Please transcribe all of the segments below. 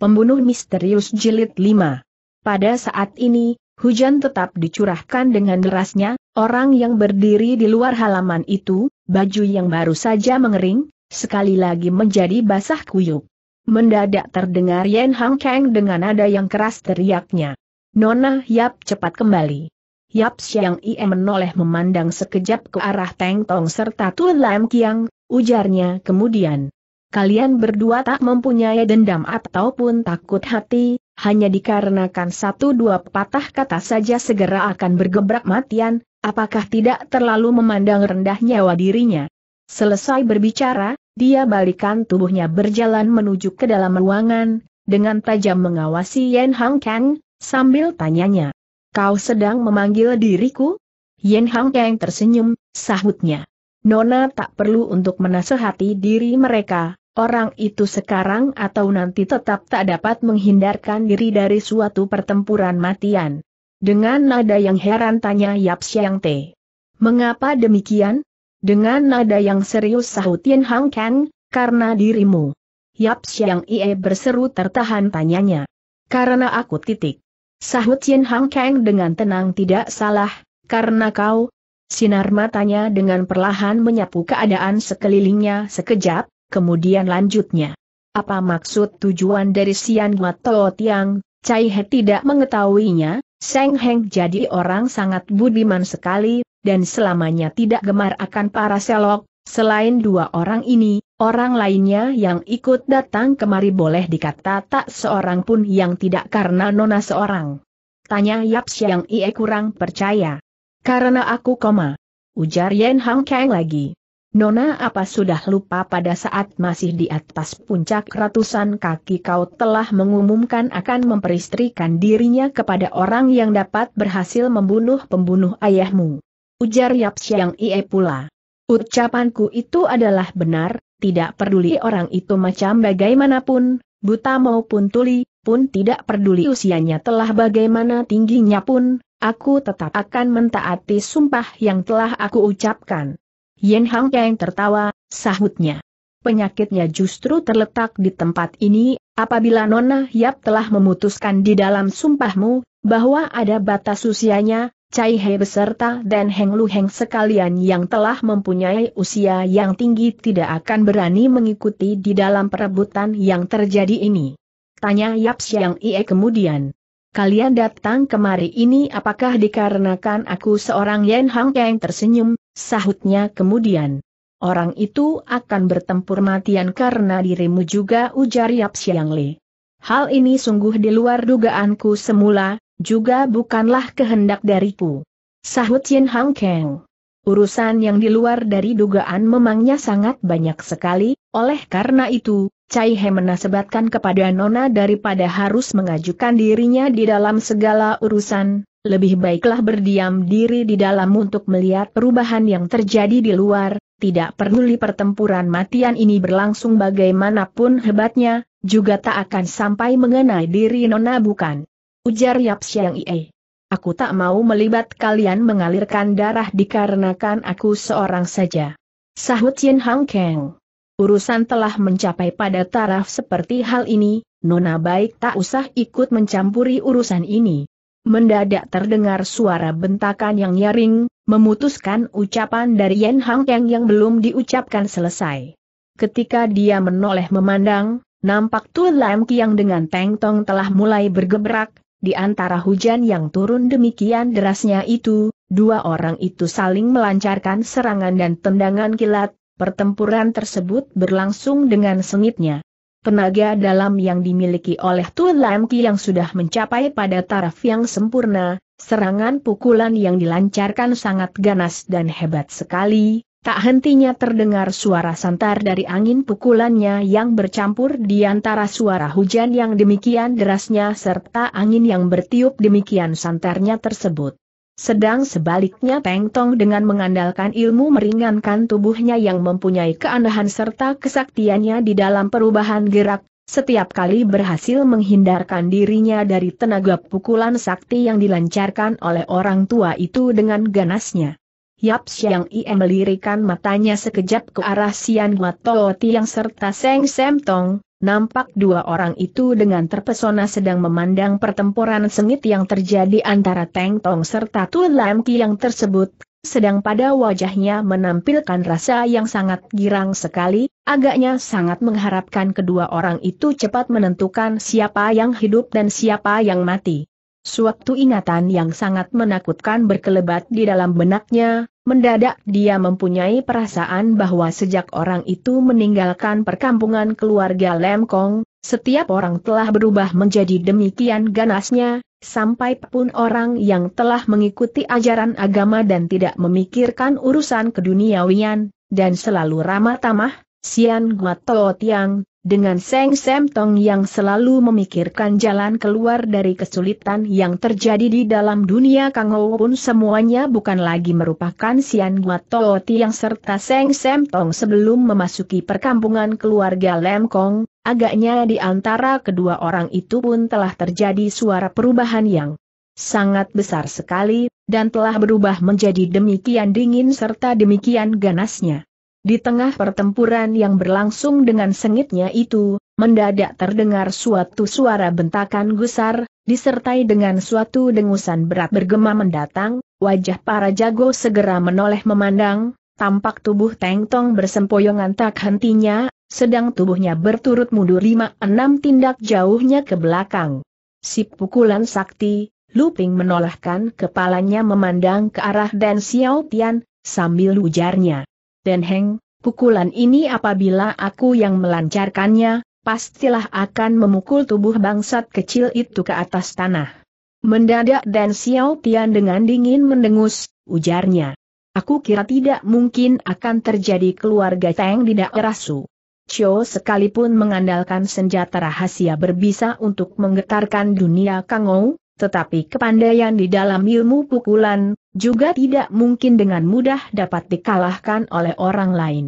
Pembunuh Misterius Jilid 5 Pada saat ini, hujan tetap dicurahkan dengan derasnya, orang yang berdiri di luar halaman itu, baju yang baru saja mengering, sekali lagi menjadi basah kuyup. Mendadak terdengar Yen Hang Kang dengan nada yang keras teriaknya. Nona Yap cepat kembali. Yap Siang Ie menoleh memandang sekejap ke arah Teng Tong serta Tu Lam Kiang, ujarnya kemudian kalian berdua tak mempunyai dendam ataupun takut hati, hanya dikarenakan satu dua patah kata saja segera akan bergebrak matian, apakah tidak terlalu memandang rendah nyawa dirinya. Selesai berbicara, dia balikan tubuhnya berjalan menuju ke dalam ruangan, dengan tajam mengawasi Yen Hang Kang, sambil tanyanya. Kau sedang memanggil diriku? Yen Hang Kang tersenyum, sahutnya. Nona tak perlu untuk menasehati diri mereka, Orang itu sekarang atau nanti tetap tak dapat menghindarkan diri dari suatu pertempuran matian. Dengan nada yang heran tanya Yap Siang Te. Mengapa demikian? Dengan nada yang serius sahut Yin Hang Kang, karena dirimu. Yap Siang Ie berseru tertahan tanyanya. Karena aku titik. Sahut Yin Hang Kang dengan tenang tidak salah, karena kau. Sinar matanya dengan perlahan menyapu keadaan sekelilingnya sekejap, kemudian lanjutnya. Apa maksud tujuan dari Sian Guato Tiang? Cai He tidak mengetahuinya, Seng Heng jadi orang sangat budiman sekali, dan selamanya tidak gemar akan para selok, selain dua orang ini, orang lainnya yang ikut datang kemari boleh dikata tak seorang pun yang tidak karena nona seorang. Tanya Yap Siang Ie kurang percaya. Karena aku koma. Ujar Yen Hang Kang lagi. Nona apa sudah lupa pada saat masih di atas puncak ratusan kaki kau telah mengumumkan akan memperistrikan dirinya kepada orang yang dapat berhasil membunuh pembunuh ayahmu. Ujar Yap Siang Ie pula. Ucapanku itu adalah benar, tidak peduli orang itu macam bagaimanapun, buta maupun tuli, pun tidak peduli usianya telah bagaimana tingginya pun, aku tetap akan mentaati sumpah yang telah aku ucapkan. Yen Hang Kang tertawa, sahutnya. Penyakitnya justru terletak di tempat ini, apabila Nona Yap telah memutuskan di dalam sumpahmu, bahwa ada batas usianya, Cai He beserta dan Heng Lu Heng sekalian yang telah mempunyai usia yang tinggi tidak akan berani mengikuti di dalam perebutan yang terjadi ini. Tanya Yap Siang Ie kemudian. Kalian datang kemari ini apakah dikarenakan aku seorang Yen Hang Kang tersenyum, Sahutnya kemudian. Orang itu akan bertempur matian karena dirimu juga ujar Yap Siang Le. Hal ini sungguh di luar dugaanku semula, juga bukanlah kehendak dariku. Sahut Yin Hang Kang. Urusan yang di luar dari dugaan memangnya sangat banyak sekali, oleh karena itu, Cai He menasebatkan kepada Nona daripada harus mengajukan dirinya di dalam segala urusan, lebih baiklah berdiam diri di dalam untuk melihat perubahan yang terjadi di luar, tidak peduli pertempuran matian ini berlangsung bagaimanapun hebatnya, juga tak akan sampai mengenai diri Nona bukan. Ujar Yap Siang Ie. Aku tak mau melibat kalian mengalirkan darah dikarenakan aku seorang saja. Sahut Yin Hang Kang. Urusan telah mencapai pada taraf seperti hal ini, Nona baik tak usah ikut mencampuri urusan ini mendadak terdengar suara bentakan yang nyaring, memutuskan ucapan dari Yen Hang yang belum diucapkan selesai. Ketika dia menoleh memandang, nampak Tu Lam Kiang dengan Teng Tong telah mulai bergebrak, di antara hujan yang turun demikian derasnya itu, dua orang itu saling melancarkan serangan dan tendangan kilat, pertempuran tersebut berlangsung dengan sengitnya. Tenaga dalam yang dimiliki oleh Tuan Lam Ki yang sudah mencapai pada taraf yang sempurna, serangan pukulan yang dilancarkan sangat ganas dan hebat sekali, tak hentinya terdengar suara santar dari angin pukulannya yang bercampur di antara suara hujan yang demikian derasnya serta angin yang bertiup demikian santarnya tersebut. Sedang sebaliknya Peng Tong dengan mengandalkan ilmu meringankan tubuhnya yang mempunyai keanehan serta kesaktiannya di dalam perubahan gerak, setiap kali berhasil menghindarkan dirinya dari tenaga pukulan sakti yang dilancarkan oleh orang tua itu dengan ganasnya. Yap Siang Ie melirikan matanya sekejap ke arah Sian Guatoo yang serta Seng Sem Tong, Nampak dua orang itu dengan terpesona sedang memandang pertempuran sengit yang terjadi antara Teng Tong serta Tuan Lam Ki yang tersebut, sedang pada wajahnya menampilkan rasa yang sangat girang sekali, agaknya sangat mengharapkan kedua orang itu cepat menentukan siapa yang hidup dan siapa yang mati. Suatu ingatan yang sangat menakutkan berkelebat di dalam benaknya, Mendadak dia mempunyai perasaan bahwa sejak orang itu meninggalkan perkampungan keluarga Lemkong, setiap orang telah berubah menjadi demikian ganasnya, sampai pun orang yang telah mengikuti ajaran agama dan tidak memikirkan urusan keduniawian, dan selalu ramah tamah, Sian Guatotiang dengan Seng Sem Tong yang selalu memikirkan jalan keluar dari kesulitan yang terjadi di dalam dunia Kang Ho pun semuanya bukan lagi merupakan Sian Gua Tooti yang serta Seng Sem Tong sebelum memasuki perkampungan keluarga Lem Kong, agaknya di antara kedua orang itu pun telah terjadi suara perubahan yang sangat besar sekali, dan telah berubah menjadi demikian dingin serta demikian ganasnya. Di tengah pertempuran yang berlangsung dengan sengitnya itu, mendadak terdengar suatu suara bentakan gusar, disertai dengan suatu dengusan berat bergema mendatang, wajah para jago segera menoleh memandang, tampak tubuh Teng Tong bersempoyongan tak hentinya, sedang tubuhnya berturut mundur lima enam tindak jauhnya ke belakang. Si pukulan sakti, Luping menolehkan kepalanya memandang ke arah Dan Xiao Tian, sambil ujarnya. Den Heng, pukulan ini apabila aku yang melancarkannya, pastilah akan memukul tubuh bangsat kecil itu ke atas tanah. Mendadak Dan Xiao Tian dengan dingin mendengus, ujarnya. Aku kira tidak mungkin akan terjadi keluarga Teng di daerah Su. Cho sekalipun mengandalkan senjata rahasia berbisa untuk menggetarkan dunia Kangou, tetapi kepandaian di dalam ilmu pukulan, juga tidak mungkin dengan mudah dapat dikalahkan oleh orang lain.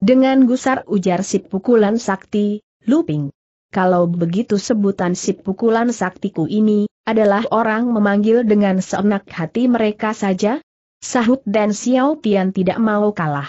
Dengan gusar ujar sipukulan pukulan sakti, Luping. Kalau begitu sebutan sipukulan pukulan saktiku ini, adalah orang memanggil dengan seenak hati mereka saja? Sahut dan Xiao Tian tidak mau kalah.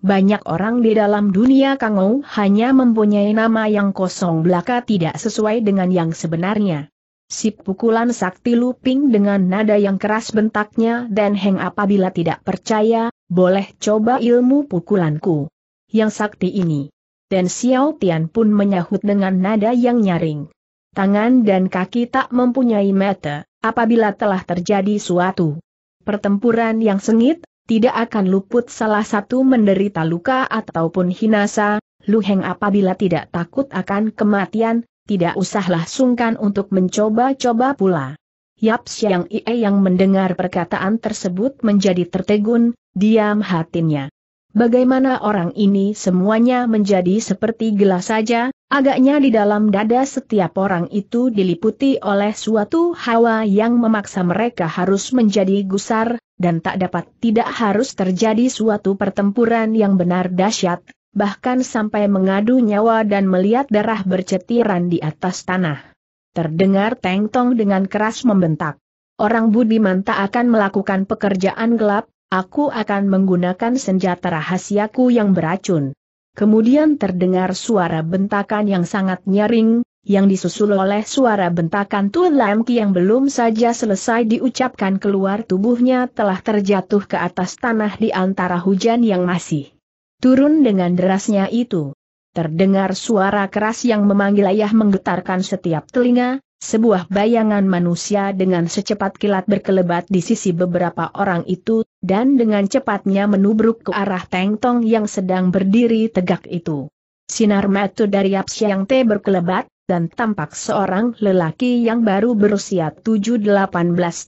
Banyak orang di dalam dunia Kangou hanya mempunyai nama yang kosong belaka tidak sesuai dengan yang sebenarnya. Si pukulan sakti Luping dengan nada yang keras bentaknya dan Heng apabila tidak percaya, boleh coba ilmu pukulanku. Yang sakti ini. Dan Xiao Tian pun menyahut dengan nada yang nyaring. Tangan dan kaki tak mempunyai mata, apabila telah terjadi suatu pertempuran yang sengit, tidak akan luput salah satu menderita luka ataupun hinasa, Lu Heng apabila tidak takut akan kematian, tidak usahlah sungkan untuk mencoba-coba pula. Yap Siang Ie yang mendengar perkataan tersebut menjadi tertegun, diam hatinya. Bagaimana orang ini semuanya menjadi seperti gelas saja, agaknya di dalam dada setiap orang itu diliputi oleh suatu hawa yang memaksa mereka harus menjadi gusar, dan tak dapat tidak harus terjadi suatu pertempuran yang benar dahsyat, bahkan sampai mengadu nyawa dan melihat darah bercetiran di atas tanah. Terdengar Teng Tong dengan keras membentak. Orang Budi manta akan melakukan pekerjaan gelap, aku akan menggunakan senjata rahasiaku yang beracun. Kemudian terdengar suara bentakan yang sangat nyaring, yang disusul oleh suara bentakan Tu Lam Ki yang belum saja selesai diucapkan keluar tubuhnya telah terjatuh ke atas tanah di antara hujan yang masih Turun dengan derasnya itu. Terdengar suara keras yang memanggil ayah menggetarkan setiap telinga, sebuah bayangan manusia dengan secepat kilat berkelebat di sisi beberapa orang itu, dan dengan cepatnya menubruk ke arah Teng Tong yang sedang berdiri tegak itu. Sinar mata dari siang Te berkelebat, dan tampak seorang lelaki yang baru berusia 7-18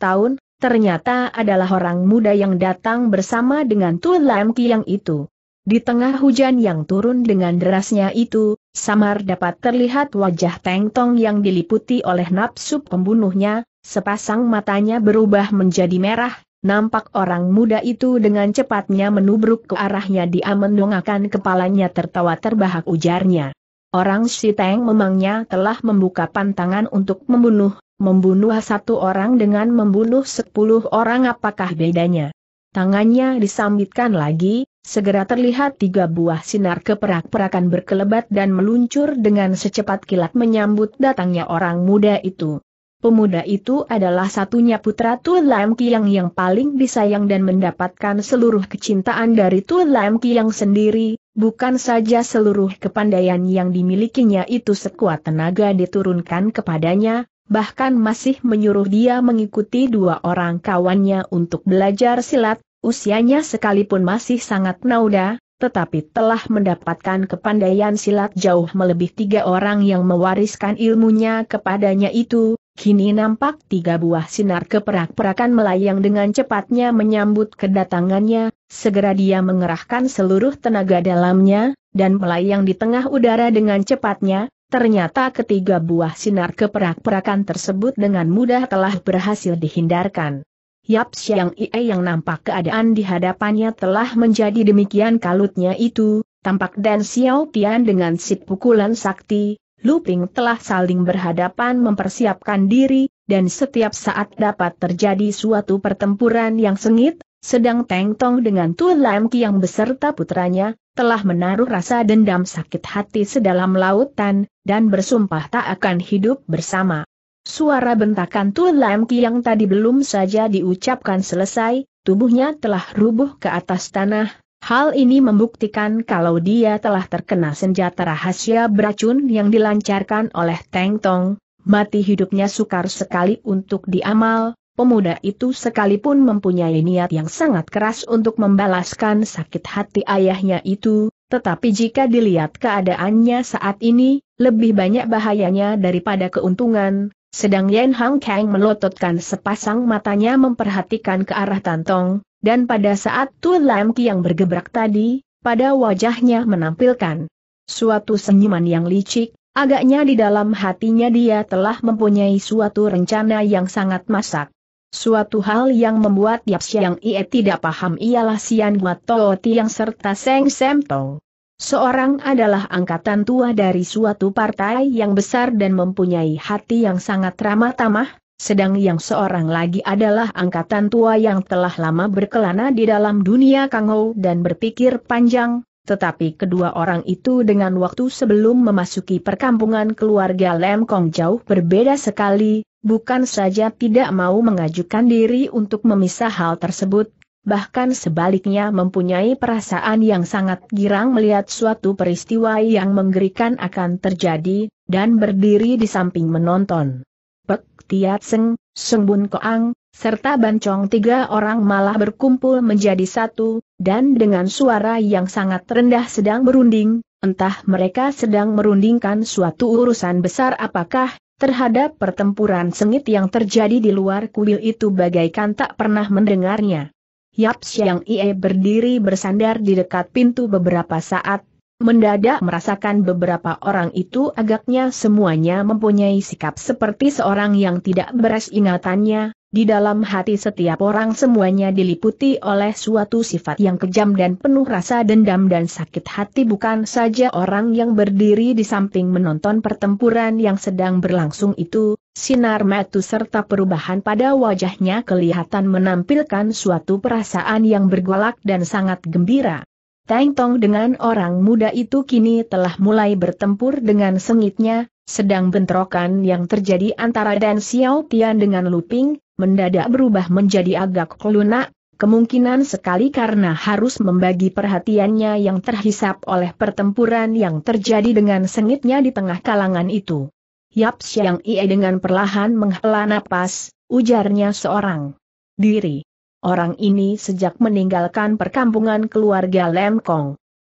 tahun, ternyata adalah orang muda yang datang bersama dengan Lam Kiang itu. Di tengah hujan yang turun dengan derasnya itu, samar dapat terlihat wajah Teng Tong yang diliputi oleh nafsu pembunuhnya, sepasang matanya berubah menjadi merah, nampak orang muda itu dengan cepatnya menubruk ke arahnya dia mendongakkan kepalanya tertawa terbahak ujarnya. Orang si Teng memangnya telah membuka pantangan untuk membunuh, membunuh satu orang dengan membunuh sepuluh orang apakah bedanya? Tangannya disambitkan lagi, Segera terlihat tiga buah sinar keperak-perakan berkelebat dan meluncur dengan secepat kilat menyambut datangnya orang muda itu. Pemuda itu adalah satunya putra Tu Lam Kiang yang paling disayang dan mendapatkan seluruh kecintaan dari Tu Lam Kiang sendiri, bukan saja seluruh kepandaian yang dimilikinya itu sekuat tenaga diturunkan kepadanya, bahkan masih menyuruh dia mengikuti dua orang kawannya untuk belajar silat, Usianya sekalipun masih sangat nauda, tetapi telah mendapatkan kepandaian silat jauh melebih tiga orang yang mewariskan ilmunya kepadanya itu, kini nampak tiga buah sinar keperak-perakan melayang dengan cepatnya menyambut kedatangannya, segera dia mengerahkan seluruh tenaga dalamnya, dan melayang di tengah udara dengan cepatnya, ternyata ketiga buah sinar keperak-perakan tersebut dengan mudah telah berhasil dihindarkan. Yap Siang Ie yang nampak keadaan di hadapannya telah menjadi demikian kalutnya itu, tampak dan Xiao Tian dengan si pukulan sakti, Lu Ping telah saling berhadapan mempersiapkan diri, dan setiap saat dapat terjadi suatu pertempuran yang sengit, sedang Teng Tong dengan Tu Lam yang beserta putranya, telah menaruh rasa dendam sakit hati sedalam lautan, dan bersumpah tak akan hidup bersama. Suara bentakan Tu Lam yang tadi belum saja diucapkan selesai, tubuhnya telah rubuh ke atas tanah, hal ini membuktikan kalau dia telah terkena senjata rahasia beracun yang dilancarkan oleh Teng Tong, mati hidupnya sukar sekali untuk diamal, pemuda itu sekalipun mempunyai niat yang sangat keras untuk membalaskan sakit hati ayahnya itu, tetapi jika dilihat keadaannya saat ini, lebih banyak bahayanya daripada keuntungan, sedang Yan Hang Kang melototkan sepasang matanya memperhatikan ke arah Tantong, dan pada saat Tu Lam yang bergebrak tadi, pada wajahnya menampilkan suatu senyuman yang licik, agaknya di dalam hatinya dia telah mempunyai suatu rencana yang sangat masak. Suatu hal yang membuat Yap Siang Ie tidak paham ialah Sian Toti yang serta Seng Tong. Seorang adalah angkatan tua dari suatu partai yang besar dan mempunyai hati yang sangat ramah tamah, sedang yang seorang lagi adalah angkatan tua yang telah lama berkelana di dalam dunia kangau dan berpikir panjang, tetapi kedua orang itu dengan waktu sebelum memasuki perkampungan keluarga Lem Kong jauh berbeda sekali, bukan saja tidak mau mengajukan diri untuk memisah hal tersebut, bahkan sebaliknya mempunyai perasaan yang sangat girang melihat suatu peristiwa yang menggerikan akan terjadi, dan berdiri di samping menonton. Pek Tiat Seng, Seng Bun Koang, serta Bancong tiga orang malah berkumpul menjadi satu, dan dengan suara yang sangat rendah sedang berunding, entah mereka sedang merundingkan suatu urusan besar apakah, terhadap pertempuran sengit yang terjadi di luar kuil itu bagaikan tak pernah mendengarnya. Yap Xiang Ie berdiri bersandar di dekat pintu beberapa saat, mendadak merasakan beberapa orang itu agaknya semuanya mempunyai sikap seperti seorang yang tidak beres ingatannya, di dalam hati setiap orang semuanya diliputi oleh suatu sifat yang kejam dan penuh rasa dendam dan sakit hati bukan saja orang yang berdiri di samping menonton pertempuran yang sedang berlangsung itu, Sinar metu serta perubahan pada wajahnya kelihatan menampilkan suatu perasaan yang bergolak dan sangat gembira. Tang Tong dengan orang muda itu kini telah mulai bertempur dengan sengitnya, sedang bentrokan yang terjadi antara Dan Xiao Tian dengan Luping, mendadak berubah menjadi agak kelunak, kemungkinan sekali karena harus membagi perhatiannya yang terhisap oleh pertempuran yang terjadi dengan sengitnya di tengah kalangan itu. Yap Siang Ie dengan perlahan menghela napas, ujarnya seorang diri. Orang ini sejak meninggalkan perkampungan keluarga Lem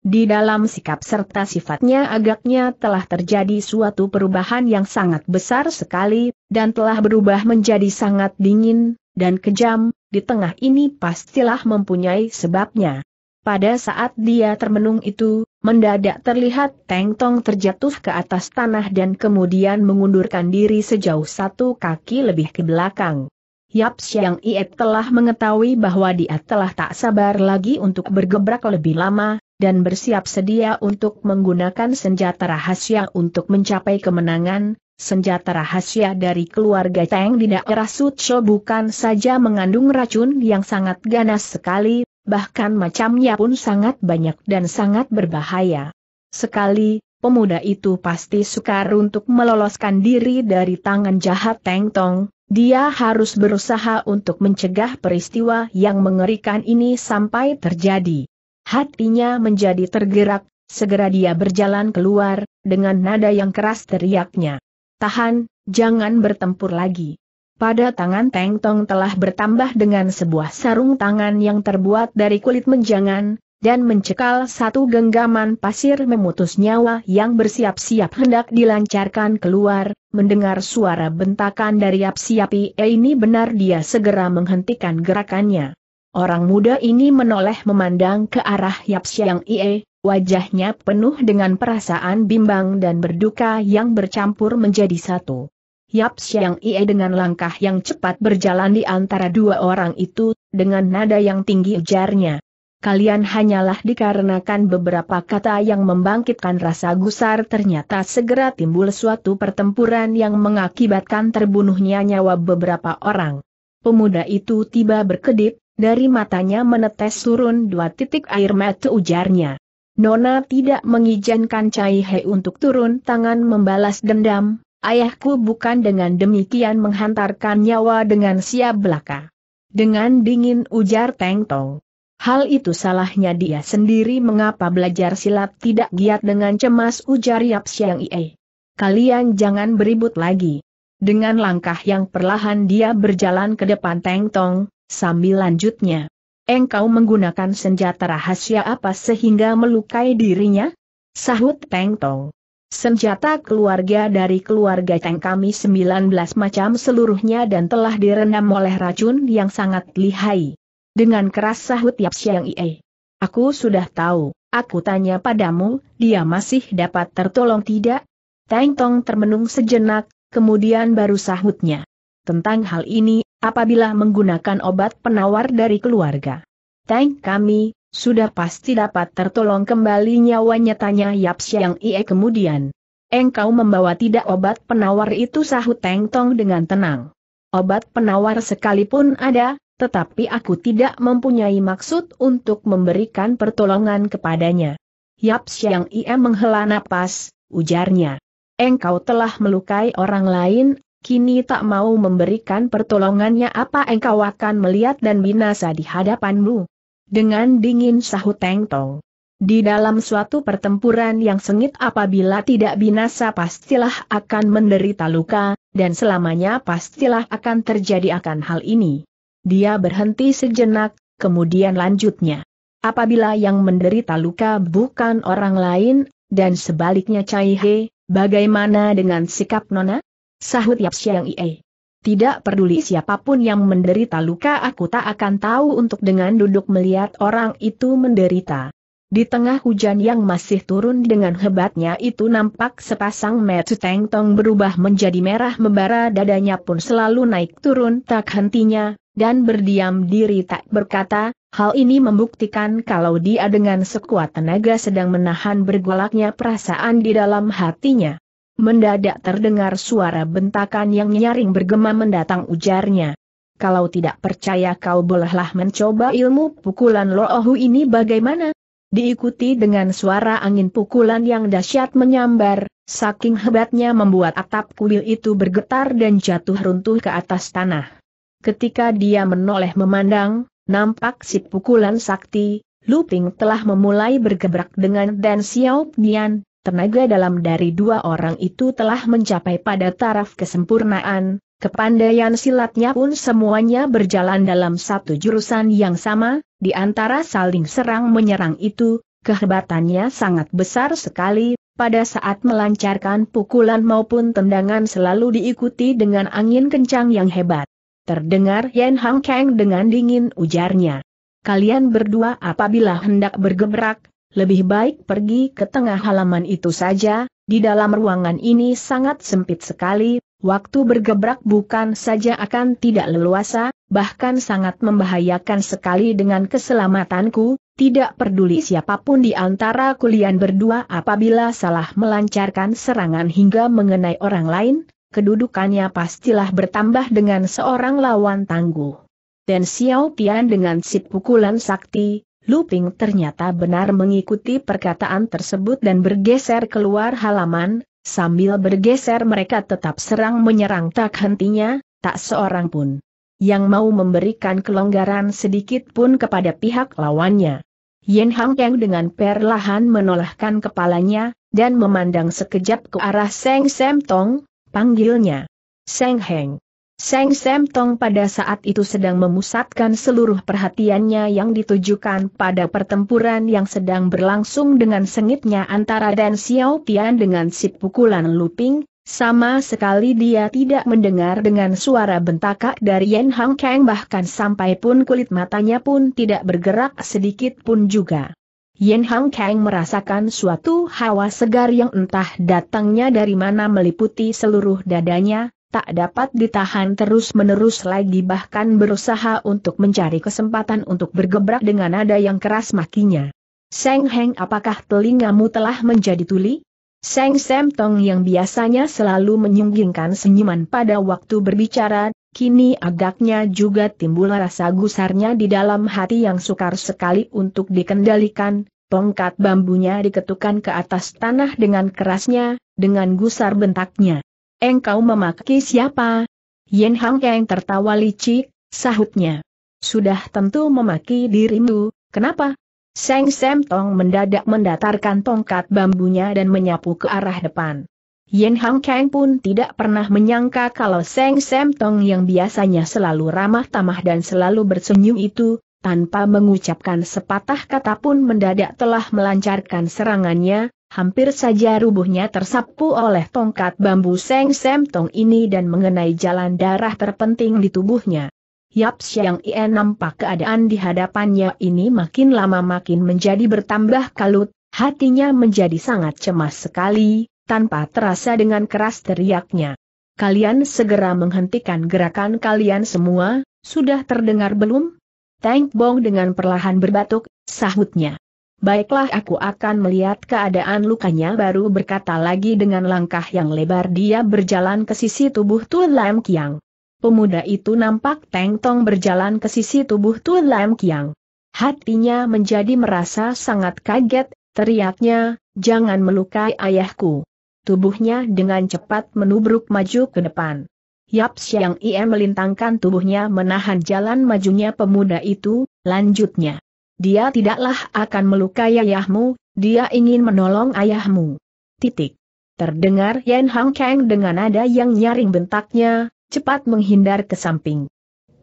Di dalam sikap serta sifatnya agaknya telah terjadi suatu perubahan yang sangat besar sekali, dan telah berubah menjadi sangat dingin, dan kejam, di tengah ini pastilah mempunyai sebabnya. Pada saat dia termenung itu, Mendadak terlihat Teng Tong terjatuh ke atas tanah dan kemudian mengundurkan diri sejauh satu kaki lebih ke belakang. Yap Siang Iet telah mengetahui bahwa dia telah tak sabar lagi untuk bergebrak lebih lama, dan bersiap sedia untuk menggunakan senjata rahasia untuk mencapai kemenangan, senjata rahasia dari keluarga Teng di daerah Sutso bukan saja mengandung racun yang sangat ganas sekali, bahkan macamnya pun sangat banyak dan sangat berbahaya. Sekali, pemuda itu pasti sukar untuk meloloskan diri dari tangan jahat Teng Tong, dia harus berusaha untuk mencegah peristiwa yang mengerikan ini sampai terjadi. Hatinya menjadi tergerak, segera dia berjalan keluar, dengan nada yang keras teriaknya. Tahan, jangan bertempur lagi. Pada tangan Teng Tong telah bertambah dengan sebuah sarung tangan yang terbuat dari kulit menjangan, dan mencekal satu genggaman pasir memutus nyawa yang bersiap-siap hendak dilancarkan keluar, mendengar suara bentakan dari Apsiapi e ini benar dia segera menghentikan gerakannya. Orang muda ini menoleh memandang ke arah Yap Siang Ie, wajahnya penuh dengan perasaan bimbang dan berduka yang bercampur menjadi satu. Yap Siang Ie dengan langkah yang cepat berjalan di antara dua orang itu, dengan nada yang tinggi ujarnya. Kalian hanyalah dikarenakan beberapa kata yang membangkitkan rasa gusar ternyata segera timbul suatu pertempuran yang mengakibatkan terbunuhnya nyawa beberapa orang. Pemuda itu tiba berkedip, dari matanya menetes turun dua titik air mata ujarnya. Nona tidak mengizinkan Cai He untuk turun tangan membalas dendam, Ayahku bukan dengan demikian menghantarkan nyawa dengan siap belaka. Dengan dingin ujar Teng Tong. Hal itu salahnya dia sendiri mengapa belajar silat tidak giat dengan cemas ujar Yap Siang Ie. Kalian jangan beribut lagi. Dengan langkah yang perlahan dia berjalan ke depan Teng Tong, sambil lanjutnya. Engkau menggunakan senjata rahasia apa sehingga melukai dirinya? Sahut Teng Tong. Senjata keluarga dari keluarga Teng kami 19 macam seluruhnya dan telah direndam oleh racun yang sangat lihai. Dengan keras sahut Yap Siang Ie. Aku sudah tahu, aku tanya padamu, dia masih dapat tertolong tidak? Teng Tong termenung sejenak, kemudian baru sahutnya. Tentang hal ini, apabila menggunakan obat penawar dari keluarga. Teng kami, sudah pasti dapat tertolong kembali nyawanya tanya Yap Siang Ie kemudian. Engkau membawa tidak obat penawar itu sahut Teng Tong dengan tenang. Obat penawar sekalipun ada, tetapi aku tidak mempunyai maksud untuk memberikan pertolongan kepadanya. Yap Siang Ie menghela napas, ujarnya. Engkau telah melukai orang lain, kini tak mau memberikan pertolongannya apa engkau akan melihat dan binasa di hadapanmu. Dengan dingin sahut Teng Tong. Di dalam suatu pertempuran yang sengit apabila tidak binasa pastilah akan menderita luka, dan selamanya pastilah akan terjadi akan hal ini. Dia berhenti sejenak, kemudian lanjutnya. Apabila yang menderita luka bukan orang lain, dan sebaliknya Cai He, bagaimana dengan sikap Nona? Sahut Yap Siang Ie. Tidak peduli siapapun yang menderita luka aku tak akan tahu untuk dengan duduk melihat orang itu menderita. Di tengah hujan yang masih turun dengan hebatnya itu nampak sepasang metu Teng Tong berubah menjadi merah membara dadanya pun selalu naik turun tak hentinya, dan berdiam diri tak berkata, hal ini membuktikan kalau dia dengan sekuat tenaga sedang menahan bergolaknya perasaan di dalam hatinya. Mendadak terdengar suara bentakan yang nyaring bergema mendatang ujarnya. Kalau tidak percaya kau bolehlah mencoba ilmu pukulan loohu ini bagaimana? Diikuti dengan suara angin pukulan yang dahsyat menyambar, saking hebatnya membuat atap kuil itu bergetar dan jatuh runtuh ke atas tanah. Ketika dia menoleh memandang, nampak si pukulan sakti, Luping telah memulai bergebrak dengan Dan Xiaopian, tenaga dalam dari dua orang itu telah mencapai pada taraf kesempurnaan, kepandaian silatnya pun semuanya berjalan dalam satu jurusan yang sama, di antara saling serang-menyerang itu, kehebatannya sangat besar sekali, pada saat melancarkan pukulan maupun tendangan selalu diikuti dengan angin kencang yang hebat. Terdengar Yen Hang Kang dengan dingin ujarnya. Kalian berdua apabila hendak bergebrak, lebih baik pergi ke tengah halaman itu saja, di dalam ruangan ini sangat sempit sekali, waktu bergebrak bukan saja akan tidak leluasa, bahkan sangat membahayakan sekali dengan keselamatanku, tidak peduli siapapun di antara kalian berdua apabila salah melancarkan serangan hingga mengenai orang lain, kedudukannya pastilah bertambah dengan seorang lawan tangguh. Dan Xiao Tian dengan sip pukulan sakti, Luping ternyata benar mengikuti perkataan tersebut dan bergeser keluar halaman, sambil bergeser mereka tetap serang menyerang tak hentinya, tak seorang pun yang mau memberikan kelonggaran sedikit pun kepada pihak lawannya. Yen Hang Kang dengan perlahan menolakkan kepalanya, dan memandang sekejap ke arah Seng Sem Tong, panggilnya. Seng Heng. Seng Sem Tong pada saat itu sedang memusatkan seluruh perhatiannya yang ditujukan pada pertempuran yang sedang berlangsung dengan sengitnya antara Dan Xiao Tian dengan si pukulan Luping, sama sekali dia tidak mendengar dengan suara bentakak dari Yan Hang Kang bahkan sampai pun kulit matanya pun tidak bergerak sedikit pun juga. Yan Hang Kang merasakan suatu hawa segar yang entah datangnya dari mana meliputi seluruh dadanya, tak dapat ditahan terus-menerus lagi bahkan berusaha untuk mencari kesempatan untuk bergebrak dengan nada yang keras makinya. Seng Heng apakah telingamu telah menjadi tuli? Seng Sem Tong yang biasanya selalu menyunggingkan senyuman pada waktu berbicara, kini agaknya juga timbul rasa gusarnya di dalam hati yang sukar sekali untuk dikendalikan, tongkat bambunya diketukan ke atas tanah dengan kerasnya, dengan gusar bentaknya. Engkau memaki siapa? Yen Hang Kang tertawa licik, sahutnya. Sudah tentu memaki dirimu, kenapa? Seng Sem Tong mendadak mendatarkan tongkat bambunya dan menyapu ke arah depan. Yen Hang Kang pun tidak pernah menyangka kalau Seng Sem Tong yang biasanya selalu ramah tamah dan selalu bersenyum itu, tanpa mengucapkan sepatah kata pun mendadak telah melancarkan serangannya, Hampir saja rubuhnya tersapu oleh tongkat bambu Seng Sem Tong ini dan mengenai jalan darah terpenting di tubuhnya. Yap Siang Ien nampak keadaan di hadapannya ini makin lama makin menjadi bertambah kalut, hatinya menjadi sangat cemas sekali, tanpa terasa dengan keras teriaknya. Kalian segera menghentikan gerakan kalian semua, sudah terdengar belum? Tank Bong dengan perlahan berbatuk, sahutnya. Baiklah aku akan melihat keadaan lukanya baru berkata lagi dengan langkah yang lebar dia berjalan ke sisi tubuh Tuan Lam Kiang. Pemuda itu nampak Teng Tong berjalan ke sisi tubuh Tuan Lam Kiang. Hatinya menjadi merasa sangat kaget, teriaknya, jangan melukai ayahku. Tubuhnya dengan cepat menubruk maju ke depan. Yap Siang Ie melintangkan tubuhnya menahan jalan majunya pemuda itu, lanjutnya. Dia tidaklah akan melukai ayahmu, dia ingin menolong ayahmu. Titik. Terdengar Yan Hang Kang dengan nada yang nyaring bentaknya, cepat menghindar ke samping.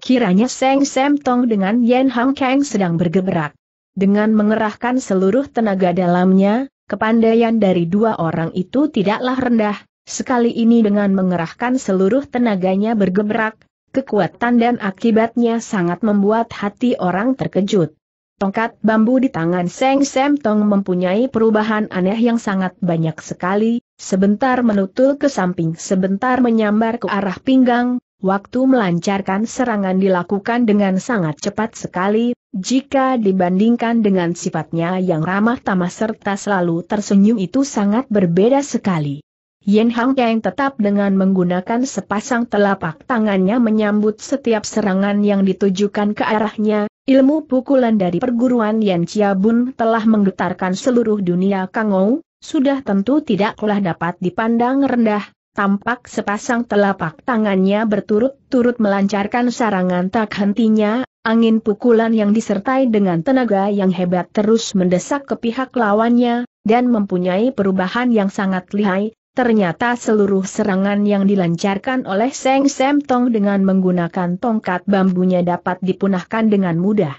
Kiranya Seng Sem Tong dengan Yan Hang Kang sedang bergeberak. Dengan mengerahkan seluruh tenaga dalamnya, kepandaian dari dua orang itu tidaklah rendah, sekali ini dengan mengerahkan seluruh tenaganya bergeberak, kekuatan dan akibatnya sangat membuat hati orang terkejut. Tongkat bambu di tangan Seng Sem Tong mempunyai perubahan aneh yang sangat banyak sekali, sebentar menutul ke samping sebentar menyambar ke arah pinggang, waktu melancarkan serangan dilakukan dengan sangat cepat sekali, jika dibandingkan dengan sifatnya yang ramah tamah serta selalu tersenyum itu sangat berbeda sekali. Yen Hang Kang tetap dengan menggunakan sepasang telapak tangannya menyambut setiap serangan yang ditujukan ke arahnya, Ilmu pukulan dari perguruan Yan Chiabun telah menggetarkan seluruh dunia Kangou, sudah tentu tidaklah dapat dipandang rendah, tampak sepasang telapak tangannya berturut-turut melancarkan sarangan tak hentinya, angin pukulan yang disertai dengan tenaga yang hebat terus mendesak ke pihak lawannya, dan mempunyai perubahan yang sangat lihai, Ternyata seluruh serangan yang dilancarkan oleh Seng Sem Tong dengan menggunakan tongkat bambunya dapat dipunahkan dengan mudah.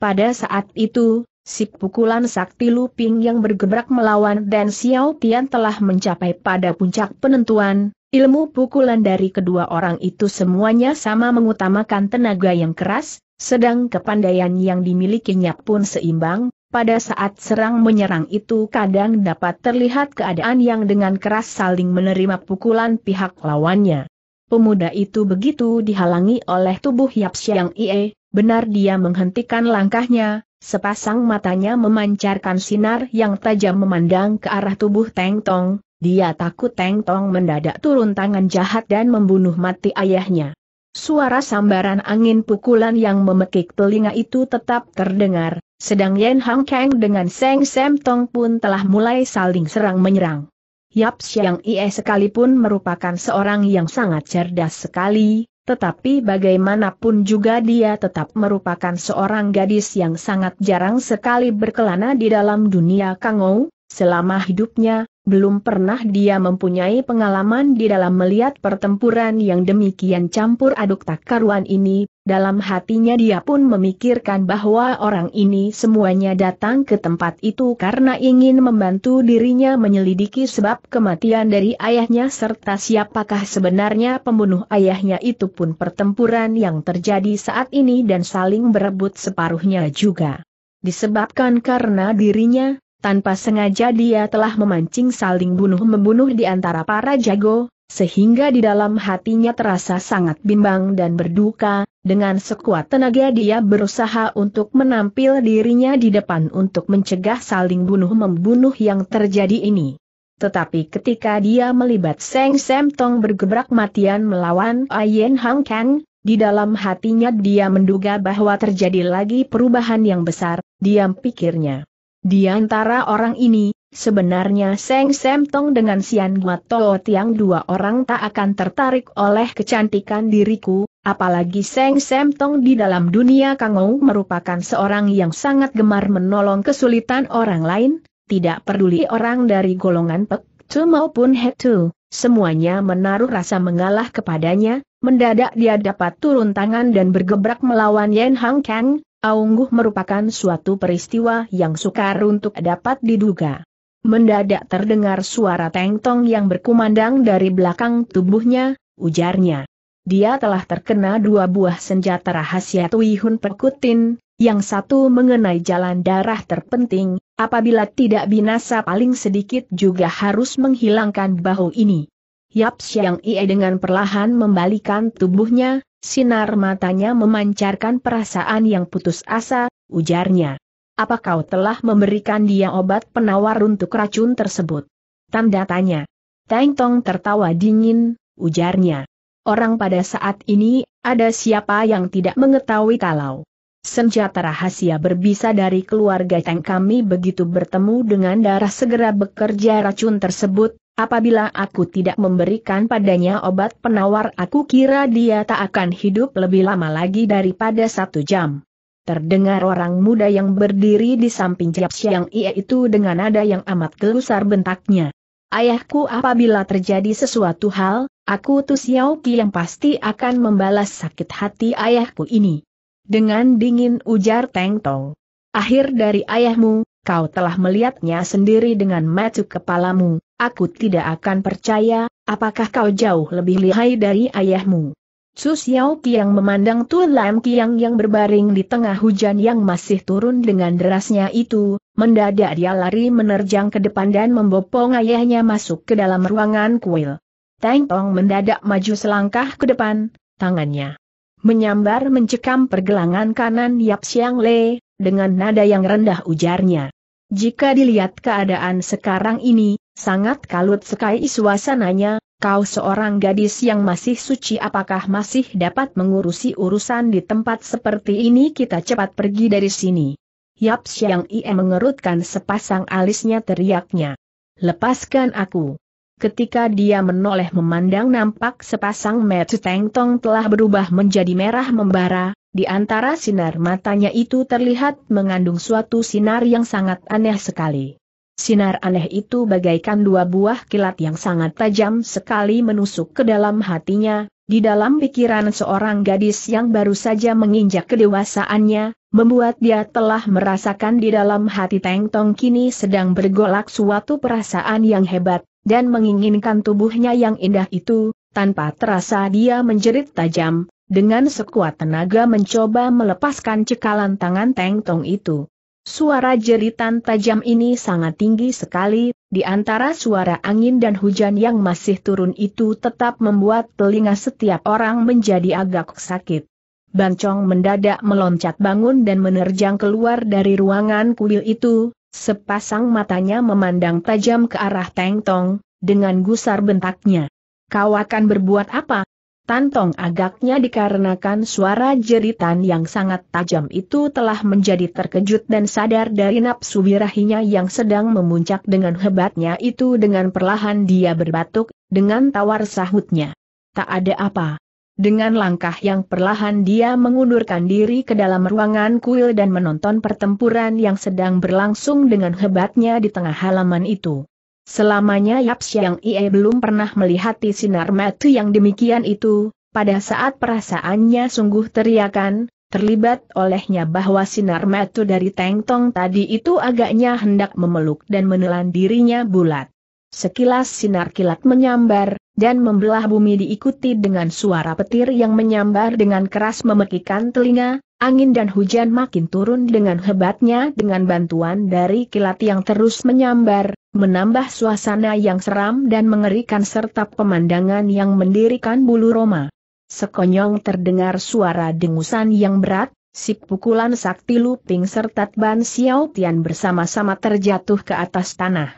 Pada saat itu, si pukulan sakti Luping yang bergebrak melawan Dan Xiao Tian telah mencapai pada puncak penentuan, ilmu pukulan dari kedua orang itu semuanya sama mengutamakan tenaga yang keras, sedang kepandaian yang dimilikinya pun seimbang, pada saat serang menyerang itu kadang dapat terlihat keadaan yang dengan keras saling menerima pukulan pihak lawannya. Pemuda itu begitu dihalangi oleh tubuh Yap Siang Ie, benar dia menghentikan langkahnya, sepasang matanya memancarkan sinar yang tajam memandang ke arah tubuh Teng Tong, dia takut Teng Tong mendadak turun tangan jahat dan membunuh mati ayahnya. Suara sambaran angin pukulan yang memekik telinga itu tetap terdengar, sedang Yen Hang Kang dengan Seng Sam Tong pun telah mulai saling serang-menyerang. Yap Siang Ie sekalipun merupakan seorang yang sangat cerdas sekali, tetapi bagaimanapun juga dia tetap merupakan seorang gadis yang sangat jarang sekali berkelana di dalam dunia kangou, selama hidupnya, belum pernah dia mempunyai pengalaman di dalam melihat pertempuran yang demikian campur aduk tak karuan ini, dalam hatinya dia pun memikirkan bahwa orang ini semuanya datang ke tempat itu karena ingin membantu dirinya menyelidiki sebab kematian dari ayahnya serta siapakah sebenarnya pembunuh ayahnya itu pun pertempuran yang terjadi saat ini dan saling berebut separuhnya juga. Disebabkan karena dirinya, tanpa sengaja dia telah memancing saling bunuh-membunuh di antara para jago, sehingga di dalam hatinya terasa sangat bimbang dan berduka, dengan sekuat tenaga dia berusaha untuk menampil dirinya di depan untuk mencegah saling bunuh-membunuh yang terjadi ini. Tetapi ketika dia melibat Seng Sem Tong bergebrak matian melawan Ayen Hang Kang, di dalam hatinya dia menduga bahwa terjadi lagi perubahan yang besar, diam pikirnya. Di antara orang ini, Sebenarnya Seng Semtong dengan Sian Guato Tiang dua orang tak akan tertarik oleh kecantikan diriku, apalagi Seng Semtong di dalam dunia Kangou merupakan seorang yang sangat gemar menolong kesulitan orang lain, tidak peduli orang dari golongan Pek Tu maupun Hek Tu, semuanya menaruh rasa mengalah kepadanya, mendadak dia dapat turun tangan dan bergebrak melawan Yen Hang Kang, Aungguh merupakan suatu peristiwa yang sukar untuk dapat diduga. Mendadak terdengar suara tengtong yang berkumandang dari belakang tubuhnya, ujarnya. Dia telah terkena dua buah senjata rahasia tuihun Hun yang satu mengenai jalan darah terpenting, apabila tidak binasa paling sedikit juga harus menghilangkan bahu ini. Yap Siang Ie dengan perlahan membalikan tubuhnya, sinar matanya memancarkan perasaan yang putus asa, ujarnya apa kau telah memberikan dia obat penawar untuk racun tersebut? Tanda tanya. Teng Tong tertawa dingin, ujarnya. Orang pada saat ini, ada siapa yang tidak mengetahui kalau senjata rahasia berbisa dari keluarga Teng kami begitu bertemu dengan darah segera bekerja racun tersebut, Apabila aku tidak memberikan padanya obat penawar aku kira dia tak akan hidup lebih lama lagi daripada satu jam. Terdengar orang muda yang berdiri di samping Jiap Siang Ie itu dengan nada yang amat gelusar bentaknya. Ayahku apabila terjadi sesuatu hal, aku Tu Xiao Qi yang pasti akan membalas sakit hati ayahku ini. Dengan dingin ujar Teng Tong. Akhir dari ayahmu, kau telah melihatnya sendiri dengan mata kepalamu, aku tidak akan percaya, apakah kau jauh lebih lihai dari ayahmu. Su Xiao Qiang memandang Tu Lam Qiang yang berbaring di tengah hujan yang masih turun dengan derasnya itu, mendadak dia lari menerjang ke depan dan membopong ayahnya masuk ke dalam ruangan kuil. Teng Tong mendadak maju selangkah ke depan, tangannya menyambar mencekam pergelangan kanan Yap Xiang Le, dengan nada yang rendah ujarnya. Jika dilihat keadaan sekarang ini, sangat kalut sekali suasananya, kau seorang gadis yang masih suci apakah masih dapat mengurusi urusan di tempat seperti ini kita cepat pergi dari sini. Yap Siang Ie mengerutkan sepasang alisnya teriaknya. Lepaskan aku. Ketika dia menoleh memandang nampak sepasang mata Teng Tong telah berubah menjadi merah membara, di antara sinar matanya itu terlihat mengandung suatu sinar yang sangat aneh sekali. Sinar aneh itu bagaikan dua buah kilat yang sangat tajam sekali menusuk ke dalam hatinya, di dalam pikiran seorang gadis yang baru saja menginjak kedewasaannya, membuat dia telah merasakan di dalam hati Teng Tong kini sedang bergolak suatu perasaan yang hebat, dan menginginkan tubuhnya yang indah itu, tanpa terasa dia menjerit tajam, dengan sekuat tenaga mencoba melepaskan cekalan tangan Teng Tong itu. Suara jeritan tajam ini sangat tinggi sekali, di antara suara angin dan hujan yang masih turun itu tetap membuat telinga setiap orang menjadi agak sakit. Bancong mendadak meloncat bangun dan menerjang keluar dari ruangan kuil itu, sepasang matanya memandang tajam ke arah Teng Tong, dengan gusar bentaknya. Kau akan berbuat apa? Tantong agaknya dikarenakan suara jeritan yang sangat tajam itu telah menjadi terkejut dan sadar dari nafsu birahinya yang sedang memuncak dengan hebatnya itu dengan perlahan dia berbatuk, dengan tawar sahutnya. Tak ada apa. Dengan langkah yang perlahan dia mengundurkan diri ke dalam ruangan kuil dan menonton pertempuran yang sedang berlangsung dengan hebatnya di tengah halaman itu. Selamanya Yap Siang Ie belum pernah melihat sinar mati yang demikian itu, pada saat perasaannya sungguh teriakan, terlibat olehnya bahwa sinar mati dari Teng Tong tadi itu agaknya hendak memeluk dan menelan dirinya bulat. Sekilas sinar kilat menyambar, dan membelah bumi diikuti dengan suara petir yang menyambar dengan keras memekikan telinga, angin dan hujan makin turun dengan hebatnya dengan bantuan dari kilat yang terus menyambar, menambah suasana yang seram dan mengerikan serta pemandangan yang mendirikan bulu Roma. Sekonyong terdengar suara dengusan yang berat, si pukulan sakti Luping serta Ban Xiao Tian bersama-sama terjatuh ke atas tanah.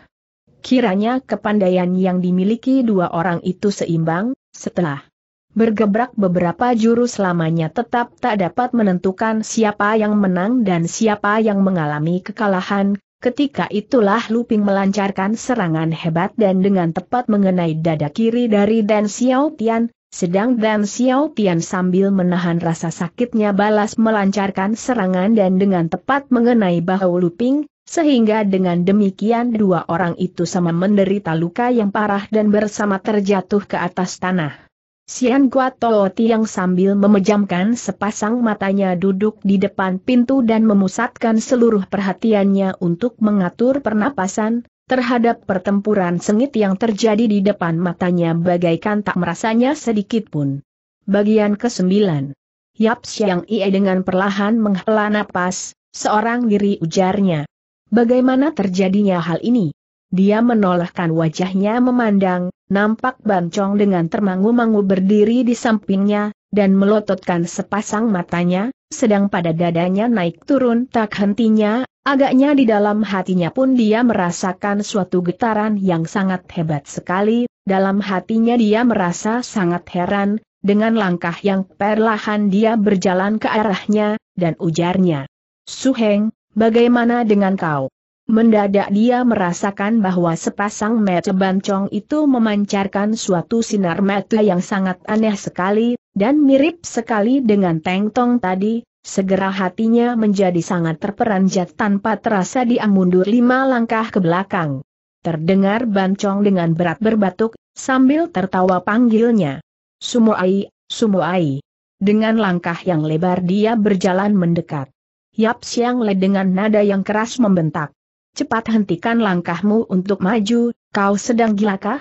Kiranya kepandaian yang dimiliki dua orang itu seimbang, setelah bergebrak beberapa jurus lamanya tetap tak dapat menentukan siapa yang menang dan siapa yang mengalami kekalahan, Ketika itulah Luping melancarkan serangan hebat dan dengan tepat mengenai dada kiri dari Dan Xiao Tian, sedang Dan Xiao Tian sambil menahan rasa sakitnya balas melancarkan serangan dan dengan tepat mengenai bahu Luping, sehingga dengan demikian dua orang itu sama menderita luka yang parah dan bersama terjatuh ke atas tanah. Sian Guato yang sambil memejamkan sepasang matanya duduk di depan pintu dan memusatkan seluruh perhatiannya untuk mengatur pernapasan, terhadap pertempuran sengit yang terjadi di depan matanya bagaikan tak merasanya sedikit pun. Bagian ke-9 Yap Siang Ie dengan perlahan menghela napas, seorang diri ujarnya. Bagaimana terjadinya hal ini? Dia menolakkan wajahnya memandang, nampak Bancong dengan termangu-mangu berdiri di sampingnya, dan melototkan sepasang matanya, sedang pada dadanya naik turun tak hentinya, agaknya di dalam hatinya pun dia merasakan suatu getaran yang sangat hebat sekali, dalam hatinya dia merasa sangat heran, dengan langkah yang perlahan dia berjalan ke arahnya, dan ujarnya. Suheng, bagaimana dengan kau? Mendadak dia merasakan bahwa sepasang mata bancong itu memancarkan suatu sinar mata yang sangat aneh sekali, dan mirip sekali dengan Teng Tong tadi, segera hatinya menjadi sangat terperanjat tanpa terasa dia mundur lima langkah ke belakang. Terdengar bancong dengan berat berbatuk, sambil tertawa panggilnya. Sumuai, Sumuai. Dengan langkah yang lebar dia berjalan mendekat. Yap Siang Le dengan nada yang keras membentak cepat hentikan langkahmu untuk maju, kau sedang gilakah?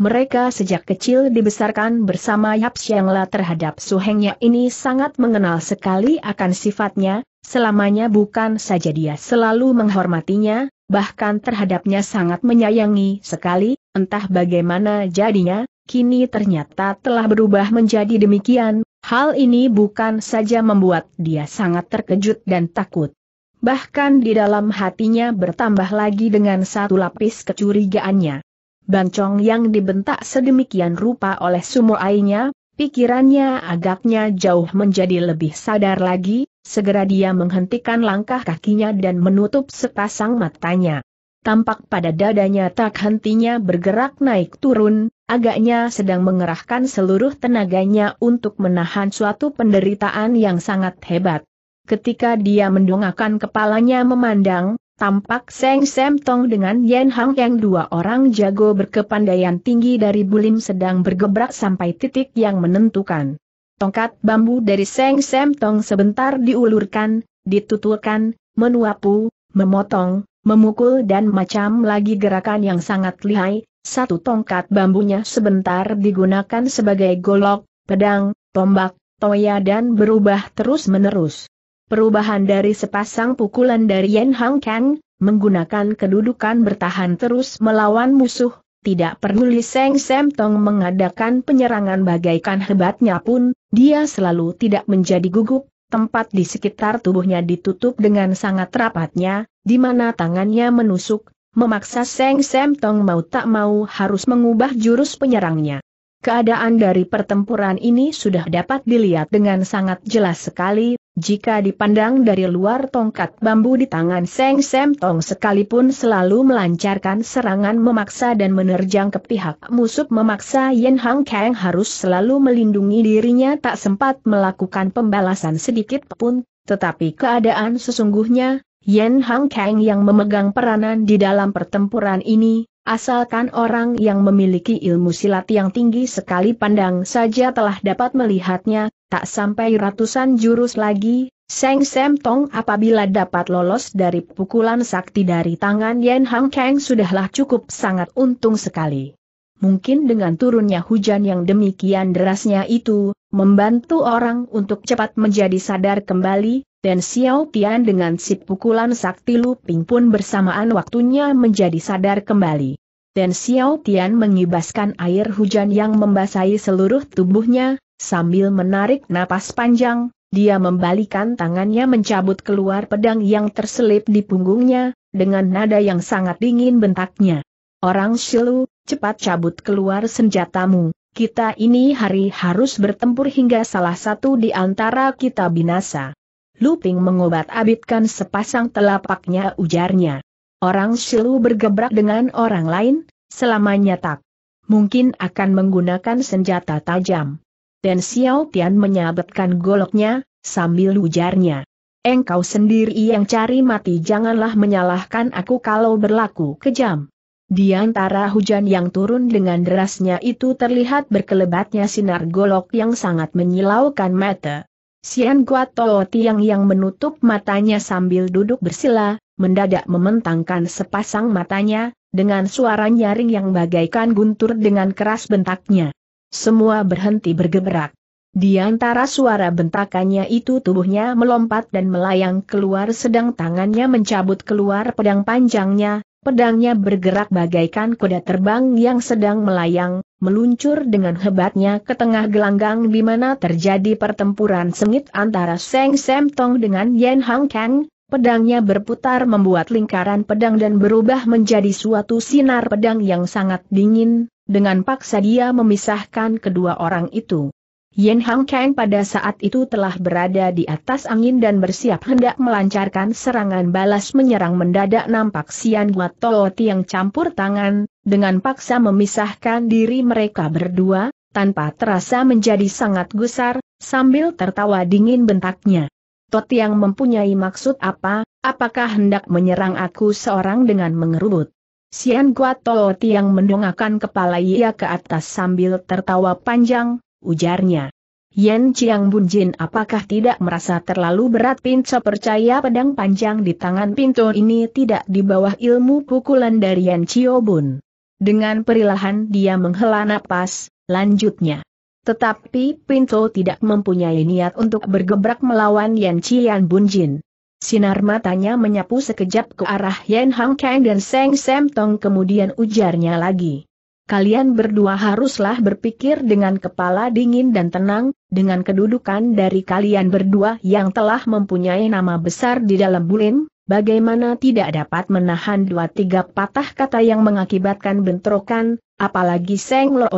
Mereka sejak kecil dibesarkan bersama Yap Xiangla terhadap suhengnya ini sangat mengenal sekali akan sifatnya, selamanya bukan saja dia selalu menghormatinya, bahkan terhadapnya sangat menyayangi sekali, entah bagaimana jadinya, kini ternyata telah berubah menjadi demikian, hal ini bukan saja membuat dia sangat terkejut dan takut, Bahkan di dalam hatinya bertambah lagi dengan satu lapis kecurigaannya. Bancong yang dibentak sedemikian rupa oleh Sumo sumuainya, pikirannya agaknya jauh menjadi lebih sadar lagi, segera dia menghentikan langkah kakinya dan menutup sepasang matanya. Tampak pada dadanya tak hentinya bergerak naik turun, agaknya sedang mengerahkan seluruh tenaganya untuk menahan suatu penderitaan yang sangat hebat. Ketika dia mendongakkan kepalanya memandang, tampak Seng Sem Tong dengan Yen Hang yang dua orang jago berkepandaian tinggi dari Bulim sedang bergebrak sampai titik yang menentukan. Tongkat bambu dari Seng Sem Tong sebentar diulurkan, dituturkan, menuapu, memotong, memukul dan macam lagi gerakan yang sangat lihai, satu tongkat bambunya sebentar digunakan sebagai golok, pedang, tombak, toya dan berubah terus-menerus. Perubahan dari sepasang pukulan dari Yen Hang Kang, menggunakan kedudukan bertahan terus melawan musuh, tidak peduli Li Seng Sem Tong mengadakan penyerangan bagaikan hebatnya pun, dia selalu tidak menjadi gugup, tempat di sekitar tubuhnya ditutup dengan sangat rapatnya, di mana tangannya menusuk, memaksa Seng Sem Tong mau tak mau harus mengubah jurus penyerangnya. Keadaan dari pertempuran ini sudah dapat dilihat dengan sangat jelas sekali, jika dipandang dari luar tongkat bambu di tangan Seng Sem Tong sekalipun selalu melancarkan serangan memaksa dan menerjang ke pihak musuh memaksa Yen Hang Kang harus selalu melindungi dirinya tak sempat melakukan pembalasan sedikit pun, tetapi keadaan sesungguhnya, Yen Hang Kang yang memegang peranan di dalam pertempuran ini, asalkan orang yang memiliki ilmu silat yang tinggi sekali pandang saja telah dapat melihatnya, Tak sampai ratusan jurus lagi, Seng Sem Tong apabila dapat lolos dari pukulan sakti dari tangan Yen Hang Kang sudahlah cukup sangat untung sekali. Mungkin dengan turunnya hujan yang demikian derasnya itu, membantu orang untuk cepat menjadi sadar kembali, dan Xiao Tian dengan si pukulan sakti Lu Ping pun bersamaan waktunya menjadi sadar kembali. Dan Xiao Tian mengibaskan air hujan yang membasahi seluruh tubuhnya, Sambil menarik napas panjang, dia membalikan tangannya mencabut keluar pedang yang terselip di punggungnya, dengan nada yang sangat dingin bentaknya. Orang Shilu, cepat cabut keluar senjatamu, kita ini hari harus bertempur hingga salah satu di antara kita binasa. Luping mengobat-abitkan sepasang telapaknya ujarnya. Orang Shilu bergebrak dengan orang lain, selamanya tak mungkin akan menggunakan senjata tajam. Dan Xiao Tian menyabetkan goloknya, sambil ujarnya. Engkau sendiri yang cari mati janganlah menyalahkan aku kalau berlaku kejam. Di antara hujan yang turun dengan derasnya itu terlihat berkelebatnya sinar golok yang sangat menyilaukan mata. Sian Guatoo Tiang yang menutup matanya sambil duduk bersila, mendadak mementangkan sepasang matanya, dengan suara nyaring yang bagaikan guntur dengan keras bentaknya. Semua berhenti bergerak. Di antara suara bentakannya itu tubuhnya melompat dan melayang keluar sedang tangannya mencabut keluar pedang panjangnya, pedangnya bergerak bagaikan kuda terbang yang sedang melayang, meluncur dengan hebatnya ke tengah gelanggang di mana terjadi pertempuran sengit antara Seng Sem Tong dengan Yen Hang Kang, pedangnya berputar membuat lingkaran pedang dan berubah menjadi suatu sinar pedang yang sangat dingin, dengan paksa dia memisahkan kedua orang itu. Yen Hang Kang pada saat itu telah berada di atas angin dan bersiap hendak melancarkan serangan balas menyerang mendadak nampak Sian Guatooti yang campur tangan, dengan paksa memisahkan diri mereka berdua, tanpa terasa menjadi sangat gusar, sambil tertawa dingin bentaknya. Toti yang mempunyai maksud apa, apakah hendak menyerang aku seorang dengan mengerubut? Sian Guato Tiang mendongakkan kepala ia ke atas sambil tertawa panjang, ujarnya. Yen Chiang Bunjin apakah tidak merasa terlalu berat pinca percaya pedang panjang di tangan Pinto ini tidak di bawah ilmu pukulan dari Yen Chio Bun. Dengan perilahan dia menghela napas, lanjutnya. Tetapi Pinto tidak mempunyai niat untuk bergebrak melawan Yan Bun Bunjin. Sinar matanya menyapu sekejap ke arah Yen Hang Kang dan Seng Sam Tong kemudian ujarnya lagi. Kalian berdua haruslah berpikir dengan kepala dingin dan tenang, dengan kedudukan dari kalian berdua yang telah mempunyai nama besar di dalam bulim, bagaimana tidak dapat menahan dua tiga patah kata yang mengakibatkan bentrokan, apalagi Seng Lo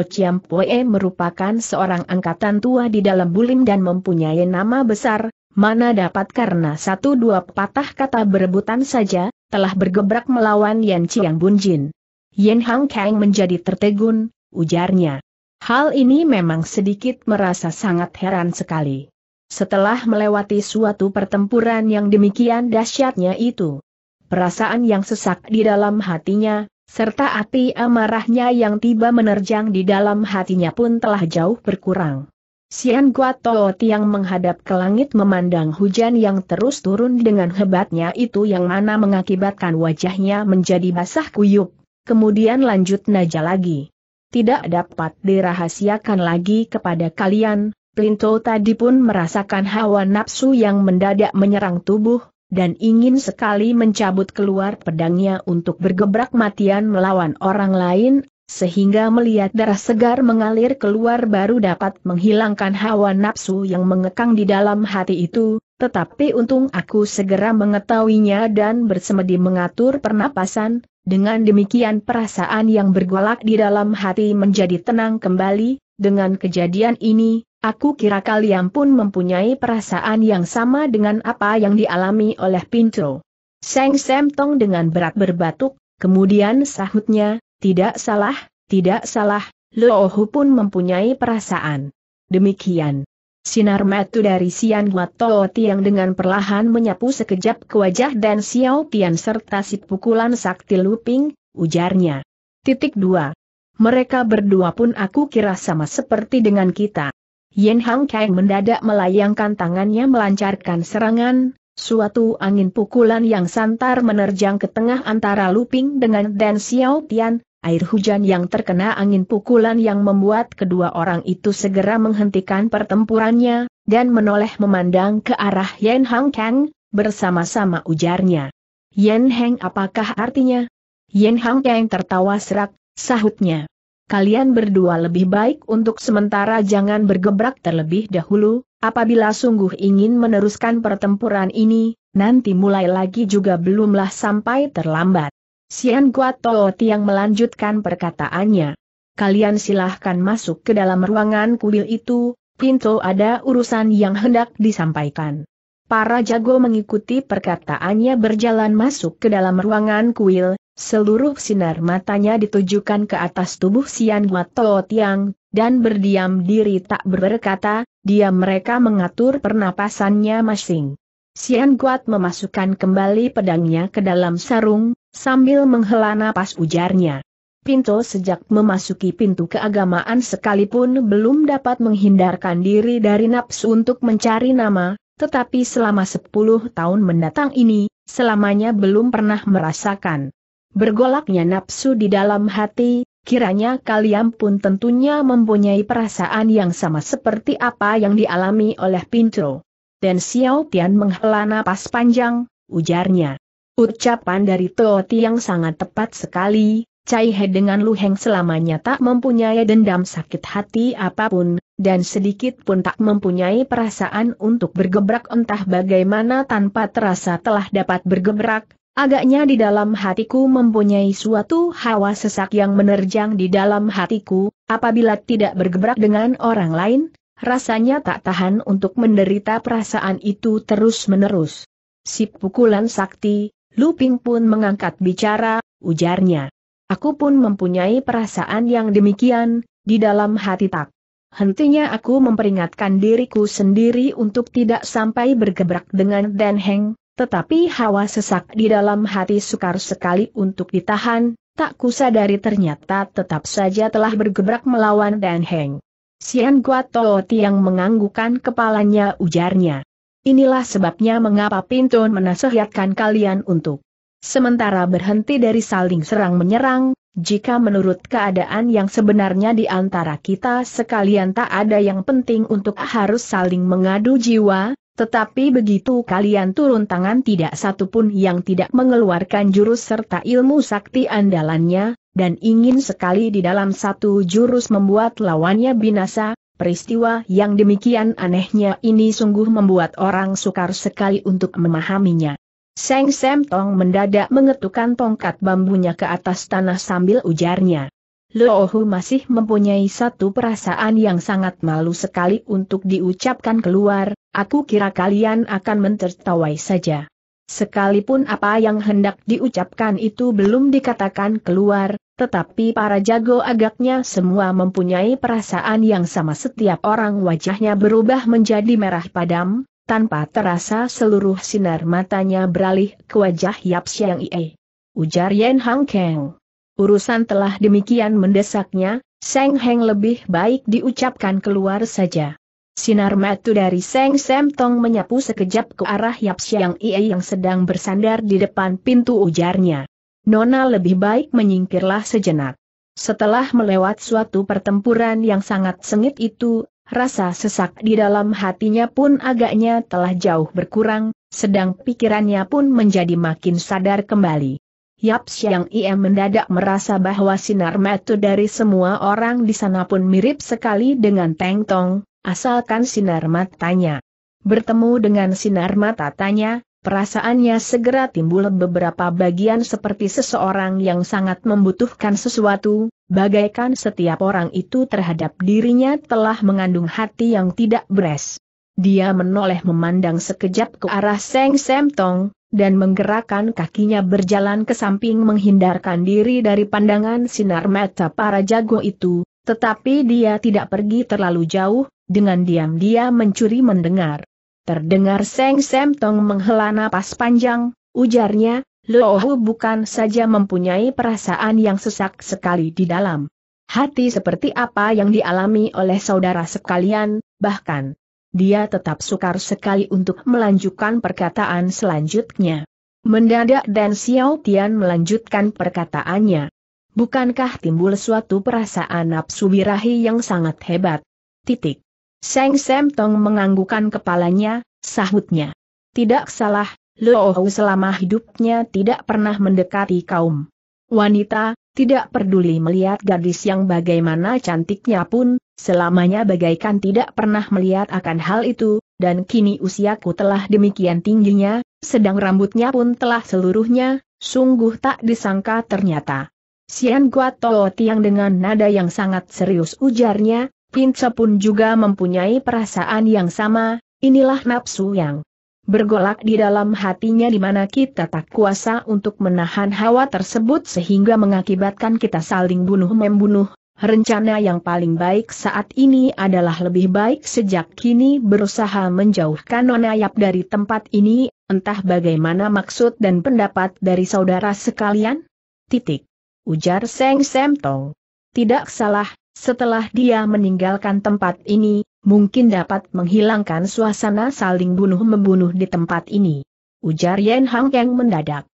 Pue merupakan seorang angkatan tua di dalam bulim dan mempunyai nama besar, mana dapat karena satu dua patah kata berebutan saja, telah bergebrak melawan Yan Chiang Bunjin. Yan Hang Kang menjadi tertegun, ujarnya. Hal ini memang sedikit merasa sangat heran sekali setelah melewati suatu pertempuran yang demikian dahsyatnya itu. Perasaan yang sesak di dalam hatinya, serta api amarahnya yang tiba menerjang di dalam hatinya pun telah jauh berkurang. Sian Guatot yang menghadap ke langit memandang hujan yang terus turun dengan hebatnya itu yang mana mengakibatkan wajahnya menjadi basah kuyup, kemudian lanjut naja lagi. Tidak dapat dirahasiakan lagi kepada kalian, Plinto tadi pun merasakan hawa nafsu yang mendadak menyerang tubuh, dan ingin sekali mencabut keluar pedangnya untuk bergebrak matian melawan orang lain, sehingga melihat darah segar mengalir keluar baru dapat menghilangkan hawa nafsu yang mengekang di dalam hati itu, tetapi untung aku segera mengetahuinya dan bersemedi mengatur pernapasan, dengan demikian perasaan yang bergolak di dalam hati menjadi tenang kembali, dengan kejadian ini, Aku kira kalian pun mempunyai perasaan yang sama dengan apa yang dialami oleh Pinto. Seng Sem Tong dengan berat berbatuk, kemudian sahutnya, tidak salah, tidak salah, Loohu pun mempunyai perasaan. Demikian. Sinar metu dari Sian Guatoo Tiang dengan perlahan menyapu sekejap ke wajah dan Xiao Tian serta si pukulan sakti Luping, ujarnya. Titik 2. Mereka berdua pun aku kira sama seperti dengan kita. Yen Hang Kang mendadak melayangkan tangannya melancarkan serangan, suatu angin pukulan yang santar menerjang ke tengah antara Luping dengan Dan Xiao Tian, air hujan yang terkena angin pukulan yang membuat kedua orang itu segera menghentikan pertempurannya, dan menoleh memandang ke arah Yen Hang Kang, bersama-sama ujarnya. Yen Hang apakah artinya? Yen Hang Kang tertawa serak, sahutnya kalian berdua lebih baik untuk sementara jangan bergebrak terlebih dahulu, apabila sungguh ingin meneruskan pertempuran ini, nanti mulai lagi juga belumlah sampai terlambat. Sian Guato Tiang melanjutkan perkataannya. Kalian silahkan masuk ke dalam ruangan kuil itu, Pintu ada urusan yang hendak disampaikan. Para jago mengikuti perkataannya berjalan masuk ke dalam ruangan kuil, Seluruh sinar matanya ditujukan ke atas tubuh Sian Guatou Tiang, dan berdiam diri tak berkata, dia mereka mengatur pernapasannya masing. Sian Guat memasukkan kembali pedangnya ke dalam sarung, sambil menghela napas ujarnya. Pinto sejak memasuki pintu keagamaan sekalipun belum dapat menghindarkan diri dari nafsu untuk mencari nama, tetapi selama 10 tahun mendatang ini, selamanya belum pernah merasakan. Bergolaknya nafsu di dalam hati, kiranya kalian pun tentunya mempunyai perasaan yang sama seperti apa yang dialami oleh Pintro. Dan Xiao Tian menghela napas panjang, ujarnya. Ucapan dari Tuo yang sangat tepat sekali, Cai He dengan Lu Heng selamanya tak mempunyai dendam sakit hati apapun, dan sedikit pun tak mempunyai perasaan untuk bergebrak entah bagaimana tanpa terasa telah dapat bergebrak, Agaknya di dalam hatiku mempunyai suatu hawa sesak yang menerjang di dalam hatiku, apabila tidak bergebrak dengan orang lain, rasanya tak tahan untuk menderita perasaan itu terus-menerus. Si pukulan sakti, Luping pun mengangkat bicara, ujarnya. Aku pun mempunyai perasaan yang demikian, di dalam hati tak. Hentinya aku memperingatkan diriku sendiri untuk tidak sampai bergebrak dengan Dan Heng, tetapi hawa sesak di dalam hati sukar sekali untuk ditahan, tak kusadari ternyata tetap saja telah bergebrak melawan Dan Heng. Sian Guatoti yang menganggukan kepalanya ujarnya. Inilah sebabnya mengapa Pintun menasehatkan kalian untuk sementara berhenti dari saling serang-menyerang, jika menurut keadaan yang sebenarnya di antara kita sekalian tak ada yang penting untuk harus saling mengadu jiwa, tetapi begitu kalian turun tangan tidak satu pun yang tidak mengeluarkan jurus serta ilmu sakti andalannya, dan ingin sekali di dalam satu jurus membuat lawannya binasa, peristiwa yang demikian anehnya ini sungguh membuat orang sukar sekali untuk memahaminya. Seng Sem Tong mendadak mengetukkan tongkat bambunya ke atas tanah sambil ujarnya. Loohu masih mempunyai satu perasaan yang sangat malu sekali untuk diucapkan keluar, aku kira kalian akan mentertawai saja. Sekalipun apa yang hendak diucapkan itu belum dikatakan keluar, tetapi para jago agaknya semua mempunyai perasaan yang sama setiap orang wajahnya berubah menjadi merah padam, tanpa terasa seluruh sinar matanya beralih ke wajah Yap Siang Ie. Ujar Yen Hang Keng. Urusan telah demikian mendesaknya, Seng Heng lebih baik diucapkan keluar saja. Sinar matu dari Seng Sem Tong menyapu sekejap ke arah Yap Siang Ie yang sedang bersandar di depan pintu ujarnya. Nona lebih baik menyingkirlah sejenak. Setelah melewat suatu pertempuran yang sangat sengit itu, rasa sesak di dalam hatinya pun agaknya telah jauh berkurang, sedang pikirannya pun menjadi makin sadar kembali. Yap Siang Ia mendadak merasa bahwa sinar metu dari semua orang di sana pun mirip sekali dengan Teng Tong, asalkan sinar matanya. Bertemu dengan sinar mata tanya, perasaannya segera timbul beberapa bagian seperti seseorang yang sangat membutuhkan sesuatu, bagaikan setiap orang itu terhadap dirinya telah mengandung hati yang tidak beres. Dia menoleh memandang sekejap ke arah Seng Sem Tong, dan menggerakkan kakinya berjalan ke samping menghindarkan diri dari pandangan sinar mata para jago itu, tetapi dia tidak pergi terlalu jauh, dengan diam dia mencuri mendengar. Terdengar Seng Sem Tong menghela napas panjang, ujarnya, Lohu bukan saja mempunyai perasaan yang sesak sekali di dalam hati seperti apa yang dialami oleh saudara sekalian, bahkan dia tetap sukar sekali untuk melanjutkan perkataan selanjutnya. Mendadak dan Xiao Tian melanjutkan perkataannya. Bukankah timbul suatu perasaan nafsu birahi yang sangat hebat? Titik. Seng Sem Tong menganggukan kepalanya, sahutnya. Tidak salah, Hu selama hidupnya tidak pernah mendekati kaum wanita, tidak peduli melihat gadis yang bagaimana cantiknya pun, selamanya bagaikan tidak pernah melihat akan hal itu, dan kini usiaku telah demikian tingginya, sedang rambutnya pun telah seluruhnya, sungguh tak disangka ternyata. Sian Guatoo Tiang dengan nada yang sangat serius ujarnya, Pince pun juga mempunyai perasaan yang sama, inilah nafsu yang bergolak di dalam hatinya di mana kita tak kuasa untuk menahan hawa tersebut sehingga mengakibatkan kita saling bunuh-membunuh. Rencana yang paling baik saat ini adalah lebih baik sejak kini berusaha menjauhkan Nonayap dari tempat ini, entah bagaimana maksud dan pendapat dari saudara sekalian? Titik. Ujar Seng Semtong. Tidak salah, setelah dia meninggalkan tempat ini, mungkin dapat menghilangkan suasana saling bunuh-membunuh di tempat ini. Ujar Yen Hang Kang mendadak.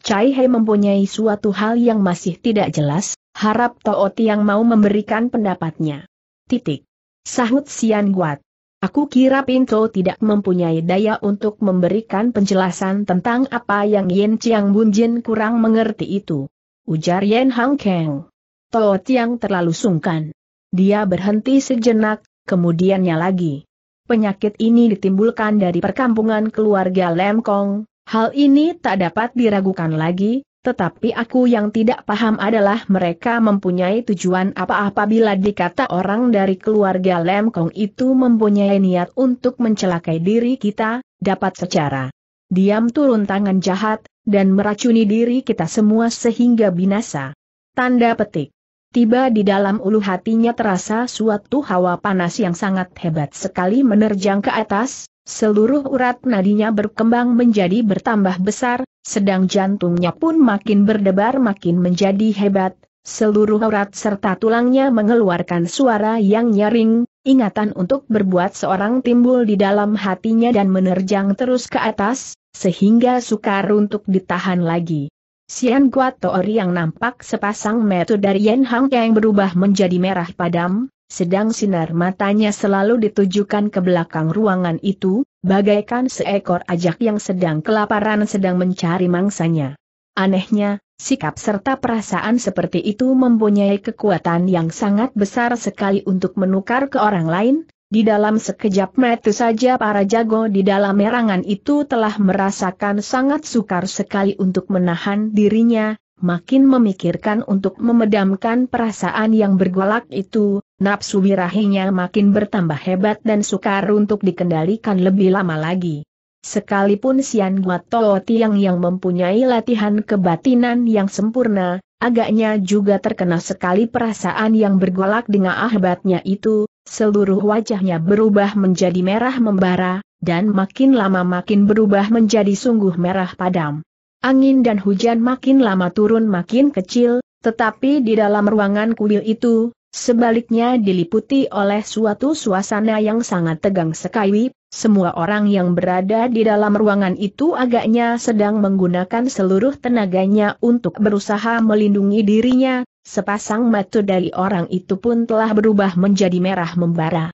Cai He mempunyai suatu hal yang masih tidak jelas, harap Tao Tiang mau memberikan pendapatnya. Titik. Sahut Sian Guat. Aku kira Pinto tidak mempunyai daya untuk memberikan penjelasan tentang apa yang Yen Chiang Jin kurang mengerti itu. Ujar Yen Hang Kang. Tao Tiang terlalu sungkan. Dia berhenti sejenak, kemudiannya lagi. Penyakit ini ditimbulkan dari perkampungan keluarga Lemkong, hal ini tak dapat diragukan lagi, tetapi aku yang tidak paham adalah mereka mempunyai tujuan apa apabila dikata orang dari keluarga Lemkong itu mempunyai niat untuk mencelakai diri kita, dapat secara diam turun tangan jahat, dan meracuni diri kita semua sehingga binasa. Tanda petik tiba di dalam ulu hatinya terasa suatu hawa panas yang sangat hebat sekali menerjang ke atas, seluruh urat nadinya berkembang menjadi bertambah besar, sedang jantungnya pun makin berdebar makin menjadi hebat, seluruh urat serta tulangnya mengeluarkan suara yang nyaring, ingatan untuk berbuat seorang timbul di dalam hatinya dan menerjang terus ke atas, sehingga sukar untuk ditahan lagi kuat Guatori yang nampak sepasang metu dari Yen Hang yang berubah menjadi merah padam, sedang sinar matanya selalu ditujukan ke belakang ruangan itu, bagaikan seekor ajak yang sedang kelaparan sedang mencari mangsanya. Anehnya, sikap serta perasaan seperti itu mempunyai kekuatan yang sangat besar sekali untuk menukar ke orang lain, di dalam sekejap mata saja para jago di dalam merangan itu telah merasakan sangat sukar sekali untuk menahan dirinya, makin memikirkan untuk memedamkan perasaan yang bergolak itu, nafsu birahinya makin bertambah hebat dan sukar untuk dikendalikan lebih lama lagi. Sekalipun Sian Guato Tiang yang mempunyai latihan kebatinan yang sempurna, Agaknya juga terkena sekali perasaan yang bergolak dengan ahbatnya itu, seluruh wajahnya berubah menjadi merah membara, dan makin lama makin berubah menjadi sungguh merah padam. Angin dan hujan makin lama turun makin kecil, tetapi di dalam ruangan kuil itu, Sebaliknya diliputi oleh suatu suasana yang sangat tegang sekali, semua orang yang berada di dalam ruangan itu agaknya sedang menggunakan seluruh tenaganya untuk berusaha melindungi dirinya, sepasang mata dari orang itu pun telah berubah menjadi merah membara.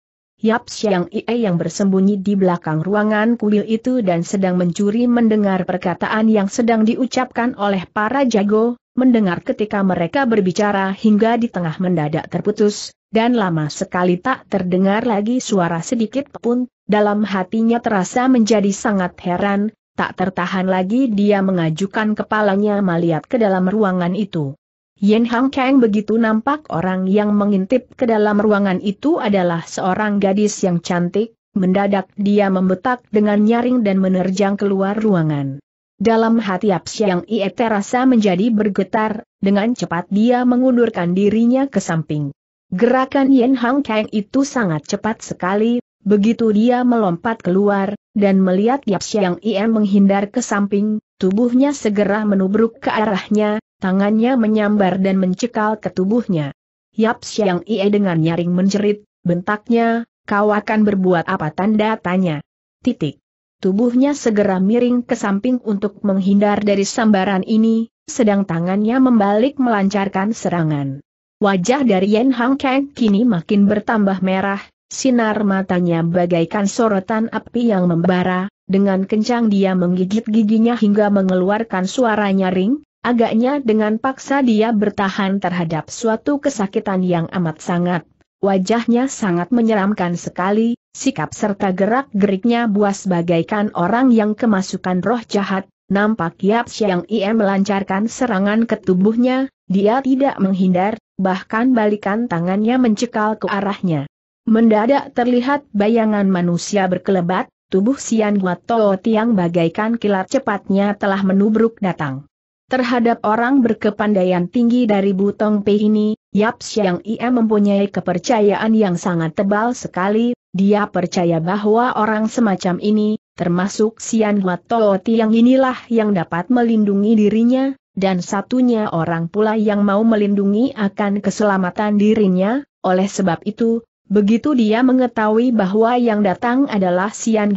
Yap Siang Ie yang bersembunyi di belakang ruangan kuil itu dan sedang mencuri mendengar perkataan yang sedang diucapkan oleh para jago, mendengar ketika mereka berbicara hingga di tengah mendadak terputus, dan lama sekali tak terdengar lagi suara sedikit pun, dalam hatinya terasa menjadi sangat heran, tak tertahan lagi dia mengajukan kepalanya melihat ke dalam ruangan itu. Yen Hang Kang begitu nampak orang yang mengintip ke dalam ruangan itu adalah seorang gadis yang cantik, mendadak dia membetak dengan nyaring dan menerjang keluar ruangan. Dalam hati yang ia terasa menjadi bergetar, dengan cepat dia mengundurkan dirinya ke samping. Gerakan Yen Hang Kang itu sangat cepat sekali, begitu dia melompat keluar, dan melihat Siang Ie menghindar ke samping, tubuhnya segera menubruk ke arahnya, tangannya menyambar dan mencekal ke tubuhnya. Yapsyang Ie dengan nyaring menjerit, bentaknya, kau akan berbuat apa tanda tanya. Titik. Tubuhnya segera miring ke samping untuk menghindar dari sambaran ini, sedang tangannya membalik melancarkan serangan. Wajah dari Yan Hang Kang kini makin bertambah merah, sinar matanya bagaikan sorotan api yang membara, dengan kencang dia menggigit giginya hingga mengeluarkan suara nyaring, agaknya dengan paksa dia bertahan terhadap suatu kesakitan yang amat sangat. Wajahnya sangat menyeramkan sekali, Sikap serta gerak-geriknya buas bagaikan orang yang kemasukan roh jahat, nampak Yap Siang Ie melancarkan serangan ke tubuhnya, dia tidak menghindar, bahkan balikan tangannya mencekal ke arahnya. Mendadak terlihat bayangan manusia berkelebat, tubuh Sian Toh Tiang bagaikan kilat cepatnya telah menubruk datang. Terhadap orang berkepandaian tinggi dari Butong Pei ini, Yap Siang Ie mempunyai kepercayaan yang sangat tebal sekali, dia percaya bahwa orang semacam ini, termasuk Sian Huatooti yang inilah yang dapat melindungi dirinya, dan satunya orang pula yang mau melindungi akan keselamatan dirinya, oleh sebab itu, begitu dia mengetahui bahwa yang datang adalah Sian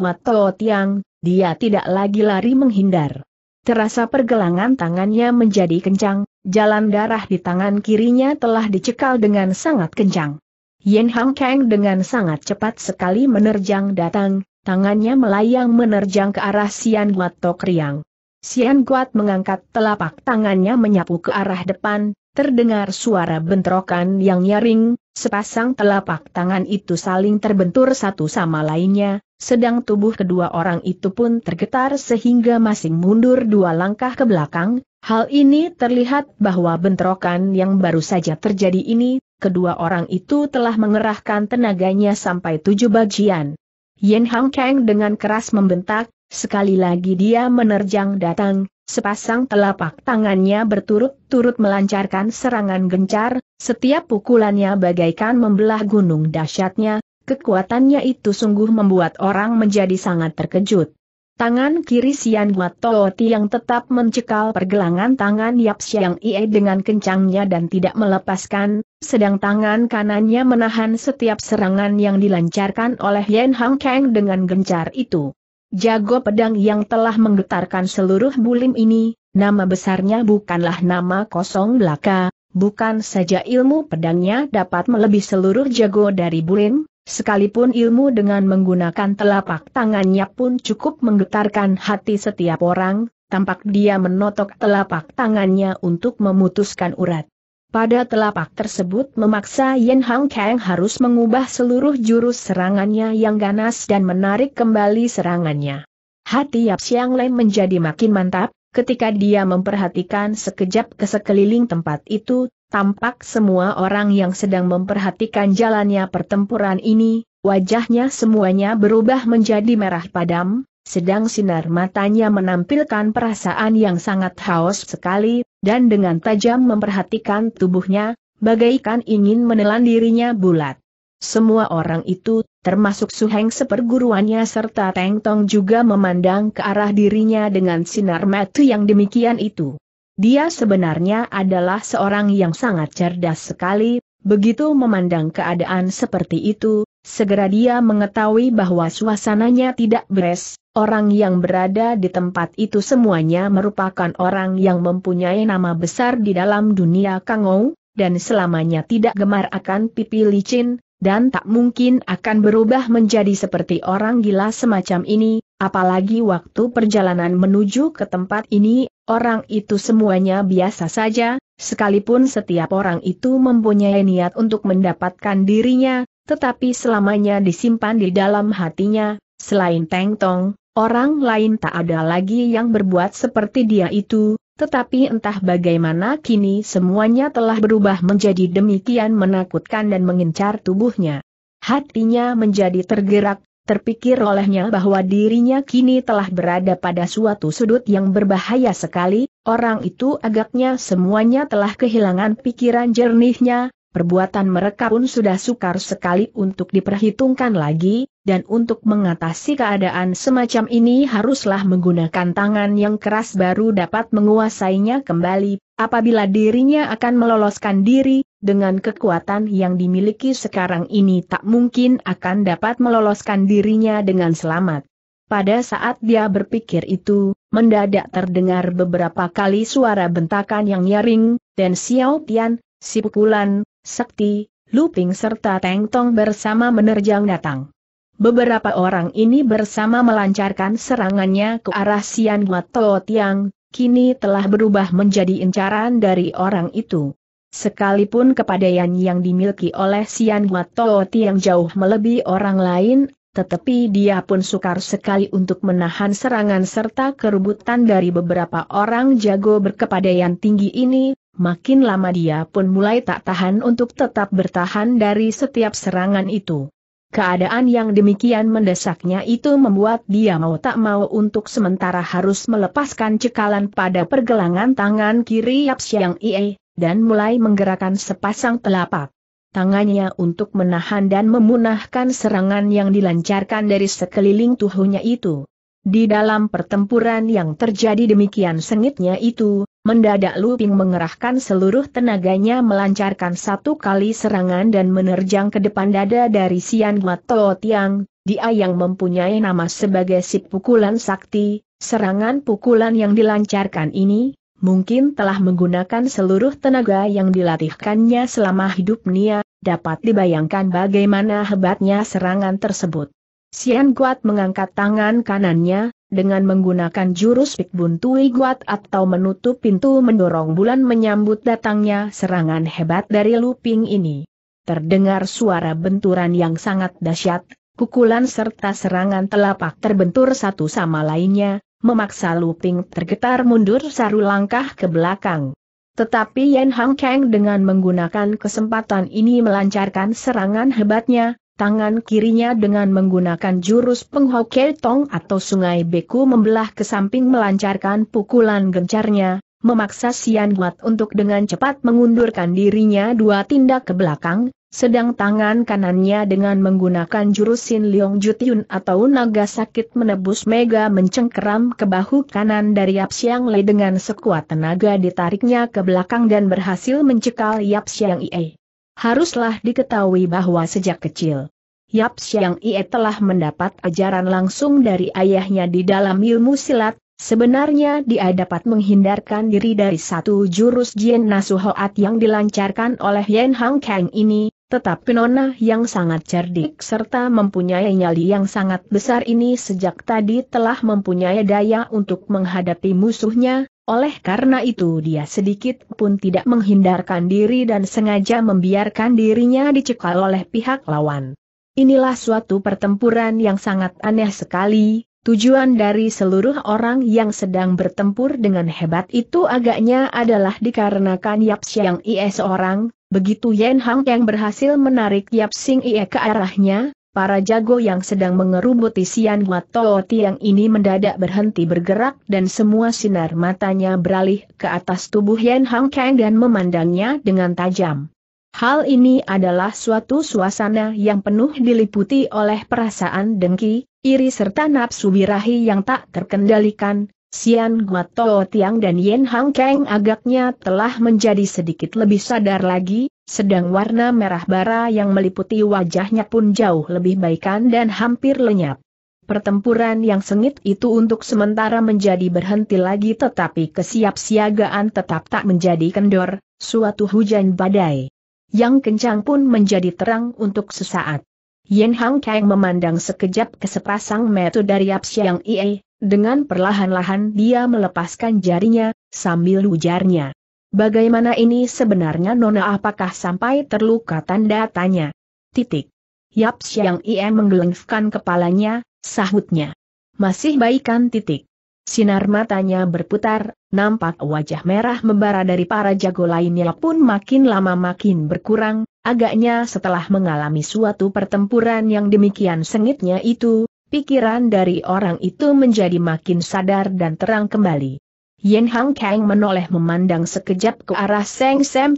yang, dia tidak lagi lari menghindar. Terasa pergelangan tangannya menjadi kencang, jalan darah di tangan kirinya telah dicekal dengan sangat kencang. Yen Hang Kang dengan sangat cepat sekali menerjang datang, tangannya melayang menerjang ke arah Sian Guat Tok Riang. Sian Guat mengangkat telapak tangannya menyapu ke arah depan, terdengar suara bentrokan yang nyaring, sepasang telapak tangan itu saling terbentur satu sama lainnya, sedang tubuh kedua orang itu pun tergetar sehingga masing mundur dua langkah ke belakang, Hal ini terlihat bahwa bentrokan yang baru saja terjadi ini kedua orang itu telah mengerahkan tenaganya sampai tujuh bagian. Yen Hang Kang dengan keras membentak, sekali lagi dia menerjang datang, sepasang telapak tangannya berturut-turut melancarkan serangan gencar, setiap pukulannya bagaikan membelah gunung dahsyatnya, kekuatannya itu sungguh membuat orang menjadi sangat terkejut. Tangan kiri Sian Guatooti yang tetap mencekal pergelangan tangan Yap Siang Ie dengan kencangnya dan tidak melepaskan, sedang tangan kanannya menahan setiap serangan yang dilancarkan oleh Yen Hang Kang dengan gencar itu. Jago pedang yang telah menggetarkan seluruh bulim ini, nama besarnya bukanlah nama kosong belaka, bukan saja ilmu pedangnya dapat melebihi seluruh jago dari bulim, Sekalipun ilmu dengan menggunakan telapak tangannya pun cukup menggetarkan hati setiap orang, tampak dia menotok telapak tangannya untuk memutuskan urat. Pada telapak tersebut memaksa Yen Hang Kang harus mengubah seluruh jurus serangannya yang ganas dan menarik kembali serangannya. Hati Yap Siang Lei menjadi makin mantap, ketika dia memperhatikan sekejap ke sekeliling tempat itu, Tampak semua orang yang sedang memperhatikan jalannya pertempuran ini, wajahnya semuanya berubah menjadi merah padam, sedang sinar matanya menampilkan perasaan yang sangat haus sekali, dan dengan tajam memperhatikan tubuhnya, bagaikan ingin menelan dirinya bulat. Semua orang itu, termasuk Suheng seperguruannya serta Teng Tong juga memandang ke arah dirinya dengan sinar mata yang demikian itu. Dia sebenarnya adalah seorang yang sangat cerdas sekali, begitu memandang keadaan seperti itu, segera dia mengetahui bahwa suasananya tidak beres, orang yang berada di tempat itu semuanya merupakan orang yang mempunyai nama besar di dalam dunia Kangou, dan selamanya tidak gemar akan pipi licin, dan tak mungkin akan berubah menjadi seperti orang gila semacam ini, Apalagi waktu perjalanan menuju ke tempat ini, orang itu semuanya biasa saja, sekalipun setiap orang itu mempunyai niat untuk mendapatkan dirinya, tetapi selamanya disimpan di dalam hatinya, selain Teng Tong, orang lain tak ada lagi yang berbuat seperti dia itu, tetapi entah bagaimana kini semuanya telah berubah menjadi demikian menakutkan dan mengincar tubuhnya. Hatinya menjadi tergerak, Terpikir olehnya bahwa dirinya kini telah berada pada suatu sudut yang berbahaya sekali, orang itu agaknya semuanya telah kehilangan pikiran jernihnya, perbuatan mereka pun sudah sukar sekali untuk diperhitungkan lagi, dan untuk mengatasi keadaan semacam ini haruslah menggunakan tangan yang keras baru dapat menguasainya kembali, apabila dirinya akan meloloskan diri, dengan kekuatan yang dimiliki sekarang ini tak mungkin akan dapat meloloskan dirinya dengan selamat. Pada saat dia berpikir itu, mendadak terdengar beberapa kali suara bentakan yang nyaring, dan Xiao Tian, Sipukulan, Sakti, Luping serta Teng Tong bersama menerjang datang. Beberapa orang ini bersama melancarkan serangannya ke arah Sian Guato yang kini telah berubah menjadi incaran dari orang itu. Sekalipun kepadaian yang dimiliki oleh Sian Guato Tiang jauh melebihi orang lain, tetapi dia pun sukar sekali untuk menahan serangan serta kerubutan dari beberapa orang jago berkepadaian tinggi ini, makin lama dia pun mulai tak tahan untuk tetap bertahan dari setiap serangan itu. Keadaan yang demikian mendesaknya itu membuat dia mau tak mau untuk sementara harus melepaskan cekalan pada pergelangan tangan kiri Yap Siang Ie, dan mulai menggerakkan sepasang telapak tangannya untuk menahan dan memunahkan serangan yang dilancarkan dari sekeliling tuhunya itu. Di dalam pertempuran yang terjadi demikian sengitnya itu, Mendadak Luping mengerahkan seluruh tenaganya melancarkan satu kali serangan dan menerjang ke depan dada dari Sian Mato Tiang, dia yang mempunyai nama sebagai si pukulan sakti, serangan pukulan yang dilancarkan ini, mungkin telah menggunakan seluruh tenaga yang dilatihkannya selama hidup Nia, dapat dibayangkan bagaimana hebatnya serangan tersebut. Sian Guat mengangkat tangan kanannya, dengan menggunakan jurus pik Pikbuntui Guat atau menutup pintu mendorong bulan menyambut datangnya serangan hebat dari Luping ini. Terdengar suara benturan yang sangat dahsyat, pukulan serta serangan telapak terbentur satu sama lainnya, memaksa Luping tergetar mundur saru langkah ke belakang. Tetapi Yan Hang Kang dengan menggunakan kesempatan ini melancarkan serangan hebatnya, tangan kirinya dengan menggunakan jurus penghoke tong atau sungai beku membelah ke samping melancarkan pukulan gencarnya, memaksa Sian Guat untuk dengan cepat mengundurkan dirinya dua tindak ke belakang, sedang tangan kanannya dengan menggunakan jurus Sin Leong Jutyun atau naga sakit menebus mega mencengkeram ke bahu kanan dari Yap Siang Le dengan sekuat tenaga ditariknya ke belakang dan berhasil mencekal Yap Siang Ie. Haruslah diketahui bahwa sejak kecil, Yap Siang Ie telah mendapat ajaran langsung dari ayahnya di dalam ilmu silat, sebenarnya dia dapat menghindarkan diri dari satu jurus Jien Nasuhoat yang dilancarkan oleh Yen Hang Kang ini, tetapi Nona yang sangat cerdik serta mempunyai nyali yang sangat besar ini sejak tadi telah mempunyai daya untuk menghadapi musuhnya, oleh karena itu dia sedikit pun tidak menghindarkan diri dan sengaja membiarkan dirinya dicekal oleh pihak lawan. Inilah suatu pertempuran yang sangat aneh sekali, tujuan dari seluruh orang yang sedang bertempur dengan hebat itu agaknya adalah dikarenakan Yap Siang Ie seorang, begitu Yen Hang yang berhasil menarik Yap Sing Ie ke arahnya, para jago yang sedang mengerubuti Sian Watoo Tiang ini mendadak berhenti bergerak dan semua sinar matanya beralih ke atas tubuh Yan Hang Kang dan memandangnya dengan tajam. Hal ini adalah suatu suasana yang penuh diliputi oleh perasaan dengki, iri serta nafsu birahi yang tak terkendalikan, Xian Guato Tiang dan Yen Hang Kang agaknya telah menjadi sedikit lebih sadar lagi, sedang warna merah bara yang meliputi wajahnya pun jauh lebih baikan dan hampir lenyap. Pertempuran yang sengit itu untuk sementara menjadi berhenti lagi tetapi kesiapsiagaan tetap tak menjadi kendor, suatu hujan badai. Yang kencang pun menjadi terang untuk sesaat. Yen Hang Kang memandang sekejap ke sepasang mata dari Yap Siang Ie, dengan perlahan-lahan dia melepaskan jarinya, sambil ujarnya. Bagaimana ini sebenarnya Nona apakah sampai terluka tanda tanya? Titik. Yap Siang Ie menggelengkan kepalanya, sahutnya. Masih baikan titik. Sinar matanya berputar, nampak wajah merah membara dari para jago lainnya pun makin lama makin berkurang, agaknya setelah mengalami suatu pertempuran yang demikian sengitnya itu, pikiran dari orang itu menjadi makin sadar dan terang kembali. Yen Hang Kang menoleh memandang sekejap ke arah Seng Sem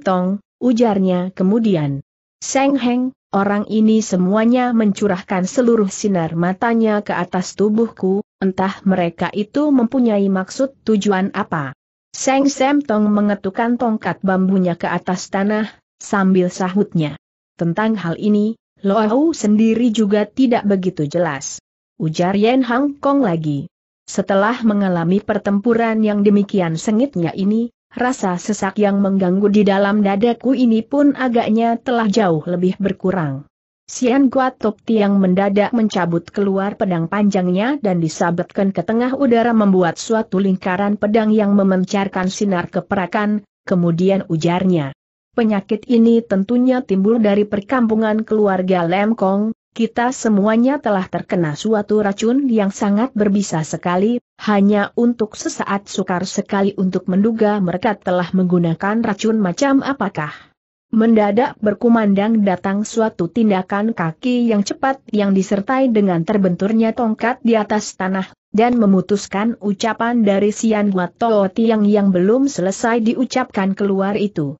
ujarnya kemudian. Seng Heng, orang ini semuanya mencurahkan seluruh sinar matanya ke atas tubuhku, entah mereka itu mempunyai maksud tujuan apa. Seng Sem Tong mengetukkan tongkat bambunya ke atas tanah, sambil sahutnya. Tentang hal ini, Lohu sendiri juga tidak begitu jelas ujar Yen Hang Kong lagi. Setelah mengalami pertempuran yang demikian sengitnya ini, rasa sesak yang mengganggu di dalam dadaku ini pun agaknya telah jauh lebih berkurang. Sian Guat Top Tiang mendadak mencabut keluar pedang panjangnya dan disabetkan ke tengah udara membuat suatu lingkaran pedang yang memencarkan sinar keperakan, kemudian ujarnya. Penyakit ini tentunya timbul dari perkampungan keluarga Lemkong, kita semuanya telah terkena suatu racun yang sangat berbisa sekali, hanya untuk sesaat sukar sekali untuk menduga mereka telah menggunakan racun macam apakah. Mendadak berkumandang datang suatu tindakan kaki yang cepat yang disertai dengan terbenturnya tongkat di atas tanah, dan memutuskan ucapan dari Sian Guatoti Tiang yang belum selesai diucapkan keluar itu.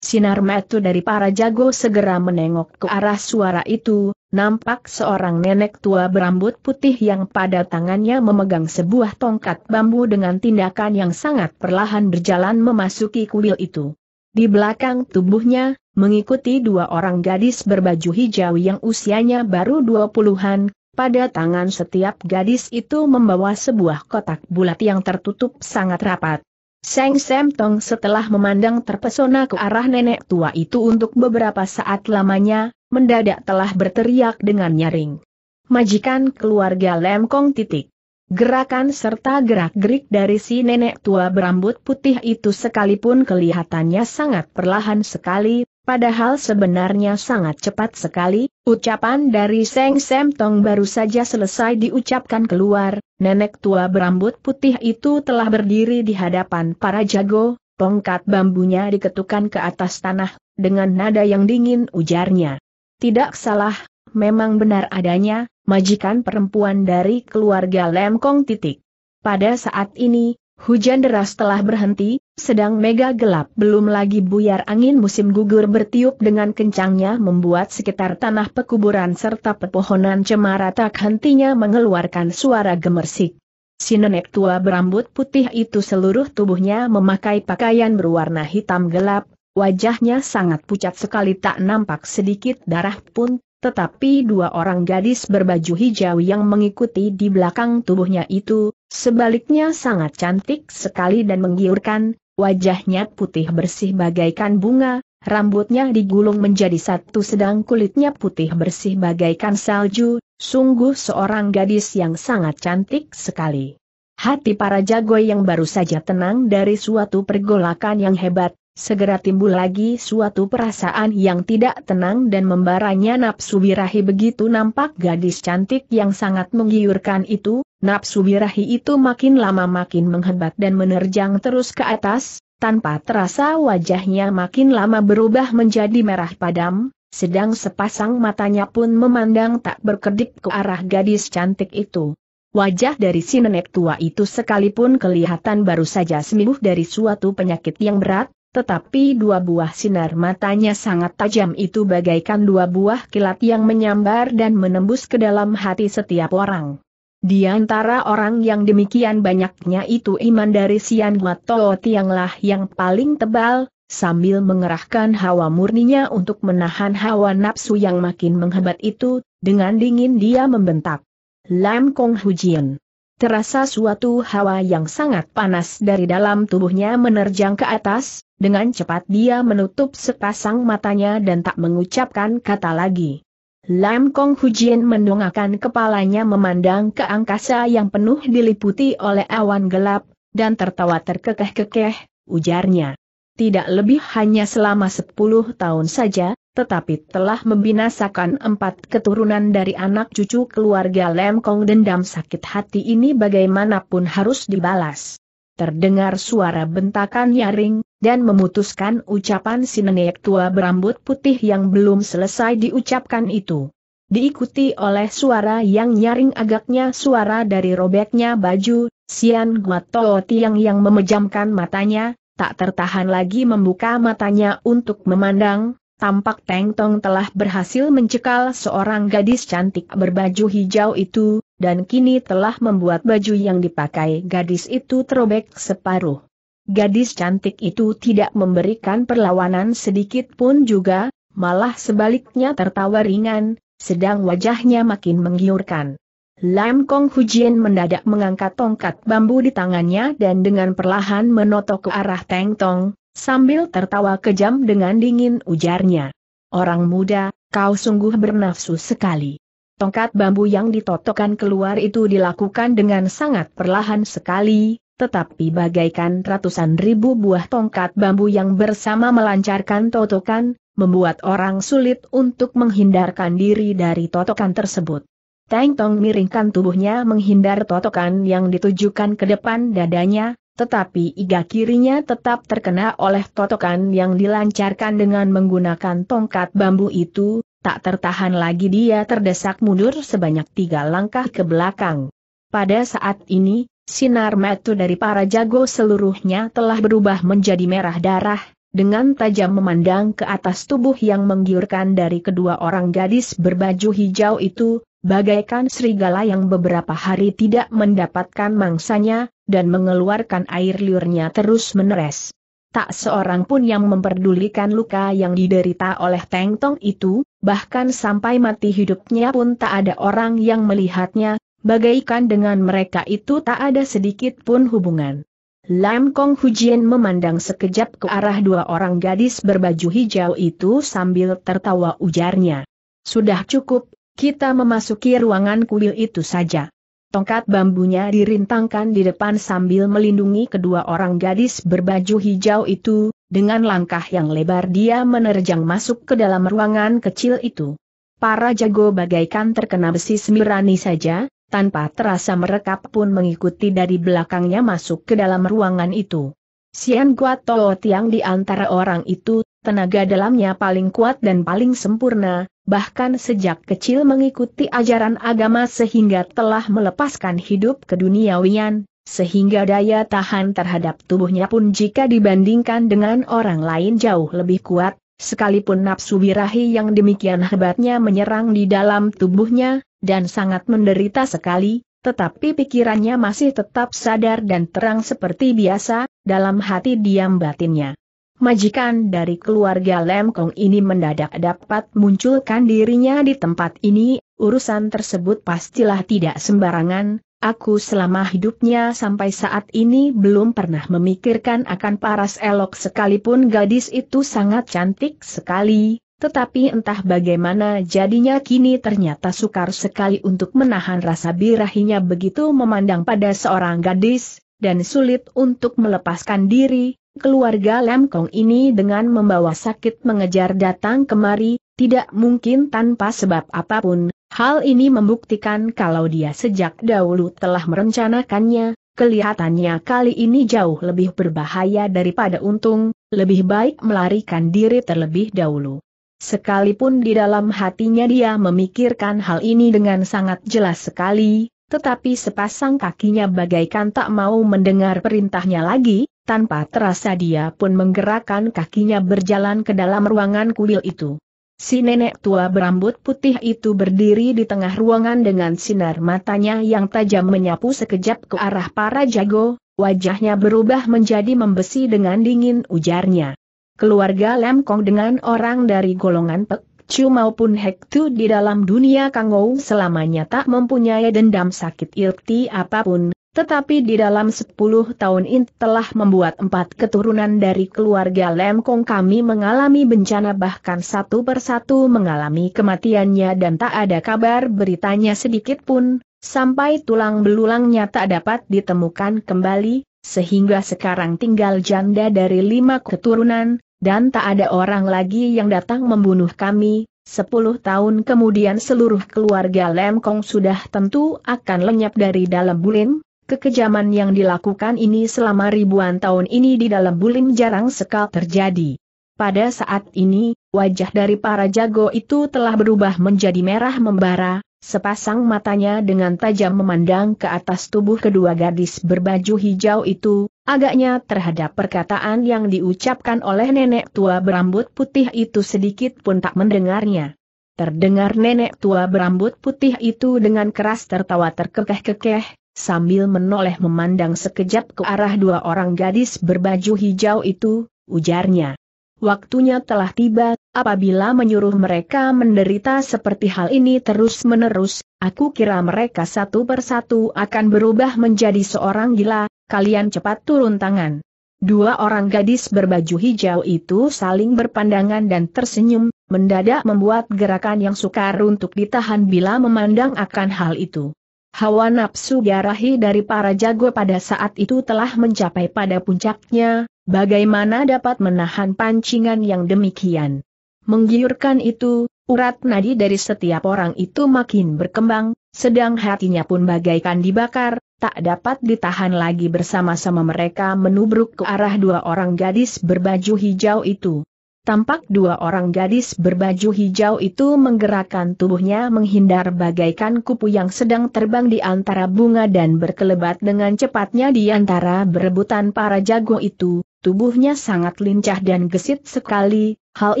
Sinar metu dari para jago segera menengok ke arah suara itu, nampak seorang nenek tua berambut putih yang pada tangannya memegang sebuah tongkat bambu dengan tindakan yang sangat perlahan berjalan memasuki kuil itu. Di belakang tubuhnya, mengikuti dua orang gadis berbaju hijau yang usianya baru dua puluhan, pada tangan setiap gadis itu membawa sebuah kotak bulat yang tertutup sangat rapat. Seng Sem Tong setelah memandang terpesona ke arah nenek tua itu untuk beberapa saat lamanya, mendadak telah berteriak dengan nyaring. Majikan keluarga Lem Kong titik. Gerakan serta gerak-gerik dari si nenek tua berambut putih itu sekalipun kelihatannya sangat perlahan sekali, padahal sebenarnya sangat cepat sekali, ucapan dari Seng Sem Tong baru saja selesai diucapkan keluar, nenek tua berambut putih itu telah berdiri di hadapan para jago, tongkat bambunya diketukan ke atas tanah, dengan nada yang dingin ujarnya. Tidak salah, memang benar adanya, majikan perempuan dari keluarga Lemkong titik. Pada saat ini, hujan deras telah berhenti, sedang mega gelap belum lagi buyar angin musim gugur bertiup dengan kencangnya membuat sekitar tanah pekuburan serta pepohonan cemara tak hentinya mengeluarkan suara gemersik. Si nenek tua berambut putih itu seluruh tubuhnya memakai pakaian berwarna hitam gelap, wajahnya sangat pucat sekali tak nampak sedikit darah pun, tetapi dua orang gadis berbaju hijau yang mengikuti di belakang tubuhnya itu, sebaliknya sangat cantik sekali dan menggiurkan, wajahnya putih bersih bagaikan bunga, rambutnya digulung menjadi satu sedang kulitnya putih bersih bagaikan salju, sungguh seorang gadis yang sangat cantik sekali. Hati para jago yang baru saja tenang dari suatu pergolakan yang hebat, segera timbul lagi suatu perasaan yang tidak tenang dan membaranya nafsu birahi begitu nampak gadis cantik yang sangat menggiurkan itu, nafsu birahi itu makin lama makin menghebat dan menerjang terus ke atas, tanpa terasa wajahnya makin lama berubah menjadi merah padam, sedang sepasang matanya pun memandang tak berkedip ke arah gadis cantik itu. Wajah dari si nenek tua itu sekalipun kelihatan baru saja sembuh dari suatu penyakit yang berat, tetapi dua buah sinar matanya sangat tajam itu bagaikan dua buah kilat yang menyambar dan menembus ke dalam hati setiap orang. Di antara orang yang demikian banyaknya itu iman dari Sian Guatoo Tianglah yang paling tebal, sambil mengerahkan hawa murninya untuk menahan hawa nafsu yang makin menghebat itu, dengan dingin dia membentak. Lam Kong Hujian. Terasa suatu hawa yang sangat panas dari dalam tubuhnya menerjang ke atas, dengan cepat dia menutup sepasang matanya dan tak mengucapkan kata lagi. Lam Kong Hujin mendongakkan kepalanya memandang ke angkasa yang penuh diliputi oleh awan gelap, dan tertawa terkekeh-kekeh, ujarnya. Tidak lebih hanya selama sepuluh tahun saja, tetapi telah membinasakan empat keturunan dari anak cucu keluarga Lam Kong dendam sakit hati ini bagaimanapun harus dibalas. Terdengar suara bentakan nyaring, dan memutuskan ucapan si nenek tua berambut putih yang belum selesai diucapkan itu. Diikuti oleh suara yang nyaring agaknya suara dari robeknya baju, Sian Guato Tiang yang memejamkan matanya, tak tertahan lagi membuka matanya untuk memandang, tampak Teng Tong telah berhasil mencekal seorang gadis cantik berbaju hijau itu, dan kini telah membuat baju yang dipakai gadis itu terobek separuh. Gadis cantik itu tidak memberikan perlawanan sedikit pun juga, malah sebaliknya tertawa ringan, sedang wajahnya makin menggiurkan. Lam Kong Hujian mendadak mengangkat tongkat bambu di tangannya dan dengan perlahan menotok ke arah Teng Tong, sambil tertawa kejam dengan dingin ujarnya. Orang muda, kau sungguh bernafsu sekali. Tongkat bambu yang ditotokkan keluar itu dilakukan dengan sangat perlahan sekali, tetapi bagaikan ratusan ribu buah tongkat bambu yang bersama melancarkan totokan, membuat orang sulit untuk menghindarkan diri dari totokan tersebut. Tang Tong miringkan tubuhnya menghindar totokan yang ditujukan ke depan dadanya, tetapi iga kirinya tetap terkena oleh totokan yang dilancarkan dengan menggunakan tongkat bambu itu, tak tertahan lagi dia terdesak mundur sebanyak tiga langkah ke belakang. Pada saat ini, Sinar metu dari para jago seluruhnya telah berubah menjadi merah darah, dengan tajam memandang ke atas tubuh yang menggiurkan dari kedua orang gadis berbaju hijau itu, bagaikan serigala yang beberapa hari tidak mendapatkan mangsanya, dan mengeluarkan air liurnya terus meneres. Tak seorang pun yang memperdulikan luka yang diderita oleh Teng Tong itu, bahkan sampai mati hidupnya pun tak ada orang yang melihatnya, bagaikan dengan mereka itu tak ada sedikit pun hubungan. Lam Kong Hujin memandang sekejap ke arah dua orang gadis berbaju hijau itu sambil tertawa ujarnya. Sudah cukup, kita memasuki ruangan kuil itu saja. Tongkat bambunya dirintangkan di depan sambil melindungi kedua orang gadis berbaju hijau itu, dengan langkah yang lebar dia menerjang masuk ke dalam ruangan kecil itu. Para jago bagaikan terkena besi semirani saja, tanpa terasa mereka pun mengikuti dari belakangnya masuk ke dalam ruangan itu. Sian Guatoo Tiang di antara orang itu, tenaga dalamnya paling kuat dan paling sempurna, bahkan sejak kecil mengikuti ajaran agama sehingga telah melepaskan hidup ke dunia wian, sehingga daya tahan terhadap tubuhnya pun jika dibandingkan dengan orang lain jauh lebih kuat, sekalipun nafsu birahi yang demikian hebatnya menyerang di dalam tubuhnya, dan sangat menderita sekali, tetapi pikirannya masih tetap sadar dan terang seperti biasa, dalam hati diam batinnya. Majikan dari keluarga Lemkong ini mendadak dapat munculkan dirinya di tempat ini, urusan tersebut pastilah tidak sembarangan, Aku selama hidupnya sampai saat ini belum pernah memikirkan akan paras elok sekalipun gadis itu sangat cantik sekali, tetapi entah bagaimana jadinya kini ternyata sukar sekali untuk menahan rasa birahinya begitu memandang pada seorang gadis, dan sulit untuk melepaskan diri, keluarga Lemkong ini dengan membawa sakit mengejar datang kemari, tidak mungkin tanpa sebab apapun, hal ini membuktikan kalau dia sejak dahulu telah merencanakannya, kelihatannya kali ini jauh lebih berbahaya daripada untung, lebih baik melarikan diri terlebih dahulu. Sekalipun di dalam hatinya dia memikirkan hal ini dengan sangat jelas sekali, tetapi sepasang kakinya bagaikan tak mau mendengar perintahnya lagi, tanpa terasa dia pun menggerakkan kakinya berjalan ke dalam ruangan kuil itu. Si nenek tua berambut putih itu berdiri di tengah ruangan dengan sinar matanya yang tajam menyapu sekejap ke arah para jago, wajahnya berubah menjadi membesi dengan dingin ujarnya keluarga Lem Kong dengan orang dari golongan Pek Chu maupun Hek Tu di dalam dunia Kang Ou selamanya tak mempunyai dendam sakit irti apapun, tetapi di dalam 10 tahun ini telah membuat empat keturunan dari keluarga Lem Kong kami mengalami bencana bahkan satu persatu mengalami kematiannya dan tak ada kabar beritanya sedikit pun, sampai tulang belulangnya tak dapat ditemukan kembali, sehingga sekarang tinggal janda dari lima keturunan, dan tak ada orang lagi yang datang membunuh kami, Sepuluh tahun kemudian seluruh keluarga Lem Kong sudah tentu akan lenyap dari dalam bulim, kekejaman yang dilakukan ini selama ribuan tahun ini di dalam bulim jarang sekali terjadi. Pada saat ini, wajah dari para jago itu telah berubah menjadi merah membara, Sepasang matanya dengan tajam memandang ke atas tubuh kedua gadis berbaju hijau itu, agaknya terhadap perkataan yang diucapkan oleh nenek tua berambut putih itu sedikit pun tak mendengarnya. Terdengar nenek tua berambut putih itu dengan keras tertawa terkekeh-kekeh, sambil menoleh memandang sekejap ke arah dua orang gadis berbaju hijau itu, ujarnya waktunya telah tiba, apabila menyuruh mereka menderita seperti hal ini terus-menerus, aku kira mereka satu persatu akan berubah menjadi seorang gila, kalian cepat turun tangan. Dua orang gadis berbaju hijau itu saling berpandangan dan tersenyum, mendadak membuat gerakan yang sukar untuk ditahan bila memandang akan hal itu. Hawa nafsu garahi dari para jago pada saat itu telah mencapai pada puncaknya, bagaimana dapat menahan pancingan yang demikian. Menggiurkan itu, urat nadi dari setiap orang itu makin berkembang, sedang hatinya pun bagaikan dibakar, tak dapat ditahan lagi bersama-sama mereka menubruk ke arah dua orang gadis berbaju hijau itu. Tampak dua orang gadis berbaju hijau itu menggerakkan tubuhnya menghindar bagaikan kupu yang sedang terbang di antara bunga dan berkelebat dengan cepatnya di antara berebutan para jago itu, tubuhnya sangat lincah dan gesit sekali, hal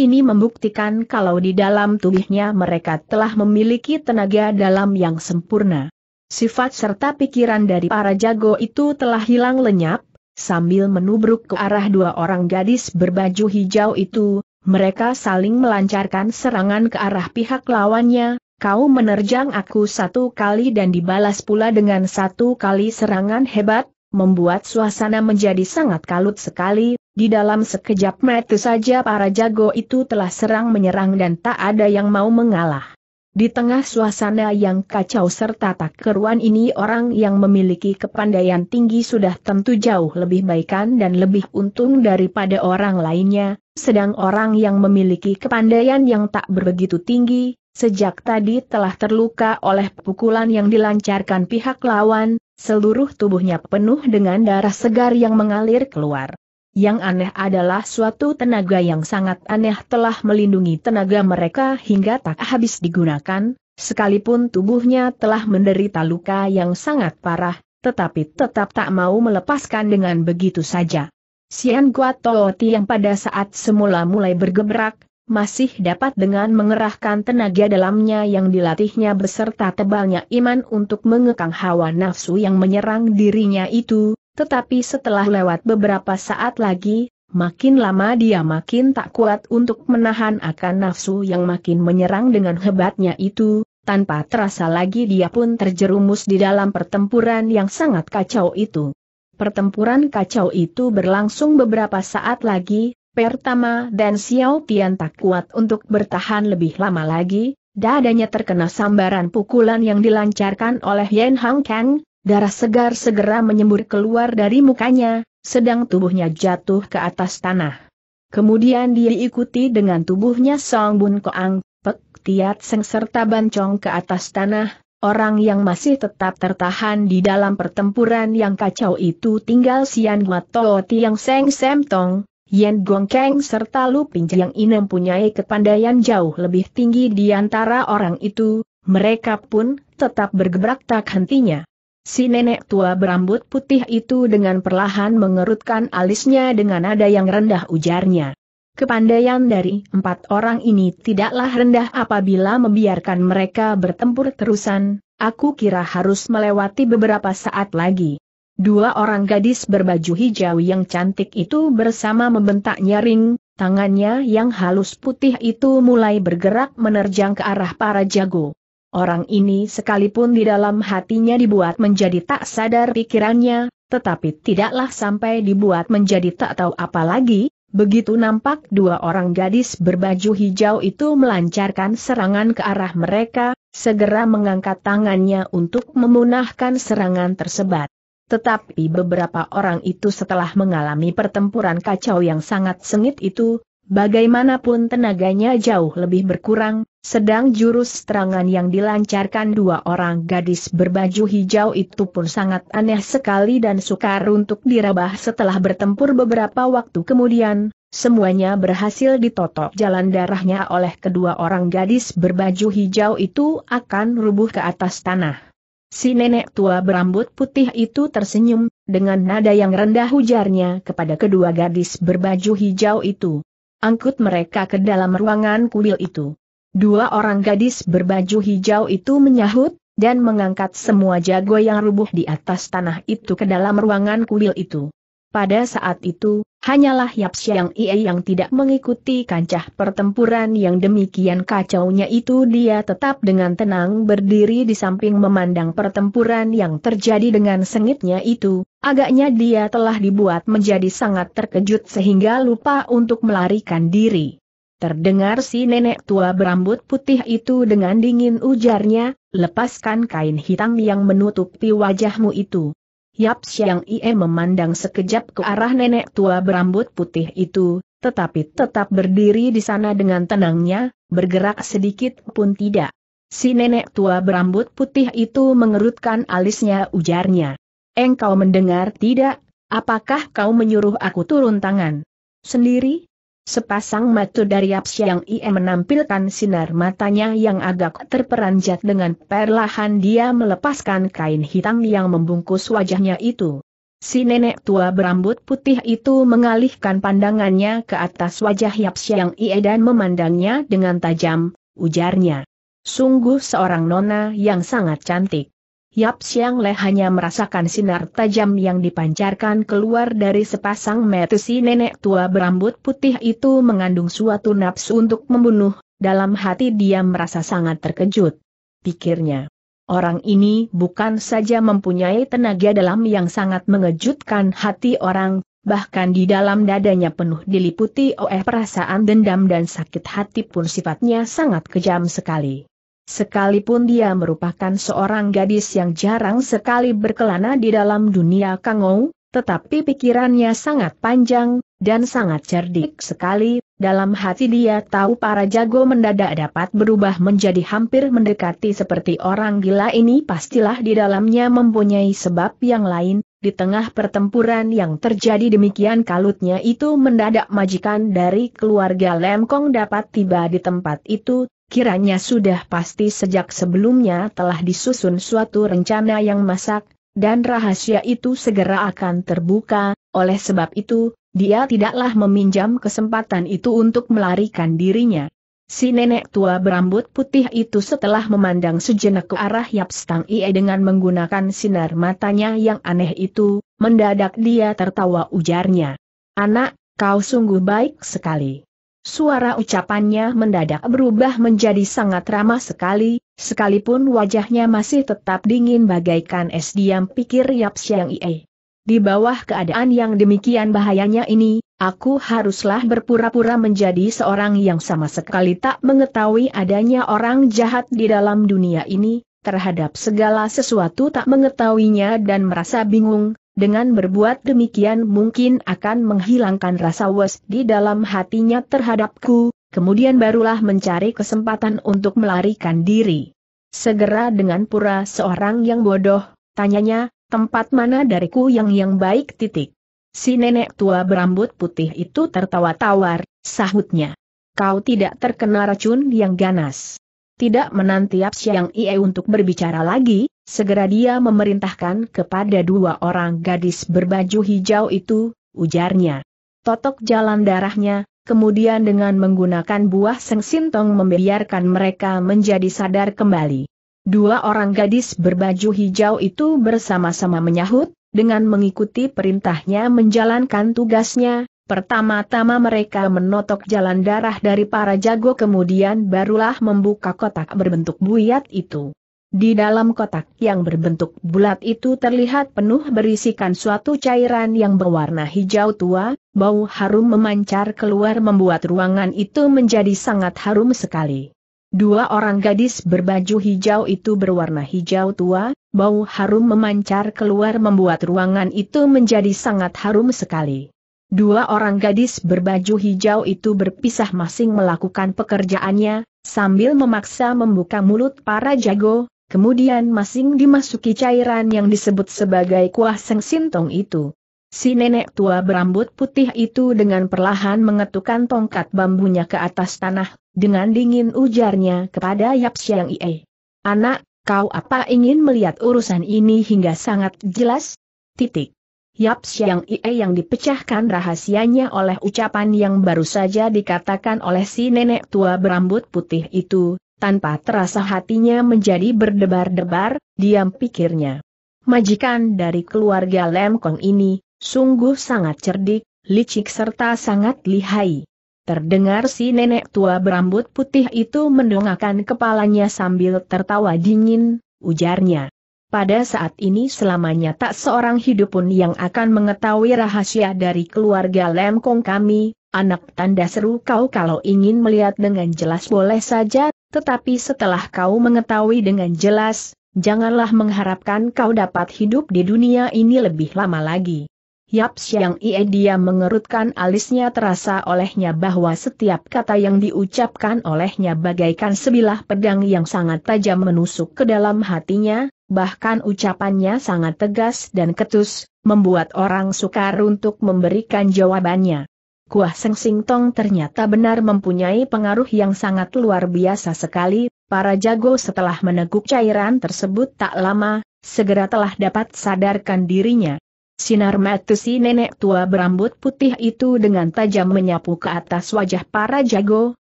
ini membuktikan kalau di dalam tubuhnya mereka telah memiliki tenaga dalam yang sempurna. Sifat serta pikiran dari para jago itu telah hilang lenyap, sambil menubruk ke arah dua orang gadis berbaju hijau itu, mereka saling melancarkan serangan ke arah pihak lawannya, kau menerjang aku satu kali dan dibalas pula dengan satu kali serangan hebat, membuat suasana menjadi sangat kalut sekali, di dalam sekejap mata saja para jago itu telah serang menyerang dan tak ada yang mau mengalah. Di tengah suasana yang kacau serta tak keruan ini orang yang memiliki kepandaian tinggi sudah tentu jauh lebih baikan dan lebih untung daripada orang lainnya, sedang orang yang memiliki kepandaian yang tak berbegitu tinggi, sejak tadi telah terluka oleh pukulan yang dilancarkan pihak lawan, seluruh tubuhnya penuh dengan darah segar yang mengalir keluar. Yang aneh adalah suatu tenaga yang sangat aneh telah melindungi tenaga mereka hingga tak habis digunakan, sekalipun tubuhnya telah menderita luka yang sangat parah, tetapi tetap tak mau melepaskan dengan begitu saja. Sian Guatoti yang pada saat semula mulai bergebrak, masih dapat dengan mengerahkan tenaga dalamnya yang dilatihnya beserta tebalnya iman untuk mengekang hawa nafsu yang menyerang dirinya itu, tetapi setelah lewat beberapa saat lagi, makin lama dia makin tak kuat untuk menahan akan nafsu yang makin menyerang dengan hebatnya itu, tanpa terasa lagi dia pun terjerumus di dalam pertempuran yang sangat kacau itu. Pertempuran kacau itu berlangsung beberapa saat lagi, Pertama dan Xiao Tian tak kuat untuk bertahan lebih lama lagi, dadanya terkena sambaran pukulan yang dilancarkan oleh Yan Hang Kang, Darah segar segera menyembur keluar dari mukanya, sedang tubuhnya jatuh ke atas tanah. Kemudian dia diikuti dengan tubuhnya Song Bun Koang, Pek Tiat Seng serta Bancong ke atas tanah, orang yang masih tetap tertahan di dalam pertempuran yang kacau itu tinggal Sian Toh Tiang Seng Sem Tong, Yen Gong Keng serta Lu Ping yang ini mempunyai kepandaian jauh lebih tinggi di antara orang itu, mereka pun tetap bergebrak tak hentinya. Si nenek tua berambut putih itu dengan perlahan mengerutkan alisnya dengan nada yang rendah ujarnya. Kepandaian dari empat orang ini tidaklah rendah apabila membiarkan mereka bertempur terusan, aku kira harus melewati beberapa saat lagi. Dua orang gadis berbaju hijau yang cantik itu bersama membentak nyaring, tangannya yang halus putih itu mulai bergerak menerjang ke arah para jago. Orang ini sekalipun di dalam hatinya dibuat menjadi tak sadar pikirannya, tetapi tidaklah sampai dibuat menjadi tak tahu apa lagi, begitu nampak dua orang gadis berbaju hijau itu melancarkan serangan ke arah mereka, segera mengangkat tangannya untuk memunahkan serangan tersebut. Tetapi beberapa orang itu setelah mengalami pertempuran kacau yang sangat sengit itu, bagaimanapun tenaganya jauh lebih berkurang, sedang jurus serangan yang dilancarkan dua orang gadis berbaju hijau itu pun sangat aneh sekali dan sukar untuk dirabah setelah bertempur beberapa waktu kemudian, semuanya berhasil ditotok jalan darahnya oleh kedua orang gadis berbaju hijau itu akan rubuh ke atas tanah. Si nenek tua berambut putih itu tersenyum, dengan nada yang rendah ujarnya kepada kedua gadis berbaju hijau itu angkut mereka ke dalam ruangan kuil itu. Dua orang gadis berbaju hijau itu menyahut, dan mengangkat semua jago yang rubuh di atas tanah itu ke dalam ruangan kuil itu. Pada saat itu, hanyalah Yap Siang Ie yang tidak mengikuti kancah pertempuran yang demikian kacaunya itu dia tetap dengan tenang berdiri di samping memandang pertempuran yang terjadi dengan sengitnya itu, Agaknya dia telah dibuat menjadi sangat terkejut sehingga lupa untuk melarikan diri. Terdengar si nenek tua berambut putih itu dengan dingin ujarnya, lepaskan kain hitam yang menutupi wajahmu itu. Yap Siang Ie memandang sekejap ke arah nenek tua berambut putih itu, tetapi tetap berdiri di sana dengan tenangnya, bergerak sedikit pun tidak. Si nenek tua berambut putih itu mengerutkan alisnya ujarnya. Engkau mendengar tidak? Apakah kau menyuruh aku turun tangan? Sendiri? Sepasang mata dari Apsyang Ie menampilkan sinar matanya yang agak terperanjat dengan perlahan dia melepaskan kain hitam yang membungkus wajahnya itu. Si nenek tua berambut putih itu mengalihkan pandangannya ke atas wajah Yapsiang Ie dan memandangnya dengan tajam, ujarnya. Sungguh seorang nona yang sangat cantik. Yap Siang Le hanya merasakan sinar tajam yang dipancarkan keluar dari sepasang mata si nenek tua berambut putih itu mengandung suatu nafsu untuk membunuh, dalam hati dia merasa sangat terkejut. Pikirnya, orang ini bukan saja mempunyai tenaga dalam yang sangat mengejutkan hati orang, bahkan di dalam dadanya penuh diliputi oleh perasaan dendam dan sakit hati pun sifatnya sangat kejam sekali. Sekalipun dia merupakan seorang gadis yang jarang sekali berkelana di dalam dunia kangou, tetapi pikirannya sangat panjang, dan sangat cerdik sekali, dalam hati dia tahu para jago mendadak dapat berubah menjadi hampir mendekati seperti orang gila ini pastilah di dalamnya mempunyai sebab yang lain, di tengah pertempuran yang terjadi demikian kalutnya itu mendadak majikan dari keluarga Lemkong dapat tiba di tempat itu, kiranya sudah pasti sejak sebelumnya telah disusun suatu rencana yang masak, dan rahasia itu segera akan terbuka, oleh sebab itu, dia tidaklah meminjam kesempatan itu untuk melarikan dirinya. Si nenek tua berambut putih itu setelah memandang sejenak ke arah Yap Stang Ie dengan menggunakan sinar matanya yang aneh itu, mendadak dia tertawa ujarnya. Anak, kau sungguh baik sekali. Suara ucapannya mendadak berubah menjadi sangat ramah sekali, sekalipun wajahnya masih tetap dingin bagaikan es diam pikir Yap Siang Ie. Di bawah keadaan yang demikian bahayanya ini, aku haruslah berpura-pura menjadi seorang yang sama sekali tak mengetahui adanya orang jahat di dalam dunia ini, terhadap segala sesuatu tak mengetahuinya dan merasa bingung, dengan berbuat demikian mungkin akan menghilangkan rasa was di dalam hatinya terhadapku, kemudian barulah mencari kesempatan untuk melarikan diri. Segera dengan pura seorang yang bodoh, tanyanya, tempat mana dariku yang yang baik titik. Si nenek tua berambut putih itu tertawa tawar, sahutnya. Kau tidak terkena racun yang ganas. Tidak menanti Siang Ie untuk berbicara lagi, Segera dia memerintahkan kepada dua orang gadis berbaju hijau itu, ujarnya. Totok jalan darahnya, kemudian dengan menggunakan buah sengsintong membiarkan mereka menjadi sadar kembali. Dua orang gadis berbaju hijau itu bersama-sama menyahut, dengan mengikuti perintahnya menjalankan tugasnya, Pertama-tama mereka menotok jalan darah dari para jago kemudian barulah membuka kotak berbentuk buyat itu. Di dalam kotak yang berbentuk bulat itu terlihat penuh berisikan suatu cairan yang berwarna hijau tua, bau harum memancar keluar membuat ruangan itu menjadi sangat harum sekali. Dua orang gadis berbaju hijau itu berwarna hijau tua, bau harum memancar keluar membuat ruangan itu menjadi sangat harum sekali. Dua orang gadis berbaju hijau itu berpisah masing melakukan pekerjaannya, sambil memaksa membuka mulut para jago, Kemudian masing dimasuki cairan yang disebut sebagai kuah seng sintong itu. Si nenek tua berambut putih itu dengan perlahan mengetukkan tongkat bambunya ke atas tanah, dengan dingin ujarnya kepada Yap Siang Ie. Anak, kau apa ingin melihat urusan ini hingga sangat jelas? Titik. Yap Siang Ie yang dipecahkan rahasianya oleh ucapan yang baru saja dikatakan oleh si nenek tua berambut putih itu, tanpa terasa hatinya menjadi berdebar-debar, diam pikirnya. Majikan dari keluarga Lemkong ini, sungguh sangat cerdik, licik serta sangat lihai. Terdengar si nenek tua berambut putih itu mendongakkan kepalanya sambil tertawa dingin, ujarnya. Pada saat ini selamanya tak seorang hidup pun yang akan mengetahui rahasia dari keluarga Lemkong kami, anak tanda seru kau kalau ingin melihat dengan jelas boleh saja tetapi setelah kau mengetahui dengan jelas, janganlah mengharapkan kau dapat hidup di dunia ini lebih lama lagi. Yap Siang Ie dia mengerutkan alisnya terasa olehnya bahwa setiap kata yang diucapkan olehnya bagaikan sebilah pedang yang sangat tajam menusuk ke dalam hatinya, bahkan ucapannya sangat tegas dan ketus, membuat orang sukar untuk memberikan jawabannya. Kuah Seng Sing Tong ternyata benar mempunyai pengaruh yang sangat luar biasa sekali, para jago setelah meneguk cairan tersebut tak lama, segera telah dapat sadarkan dirinya. Sinar mata si nenek tua berambut putih itu dengan tajam menyapu ke atas wajah para jago,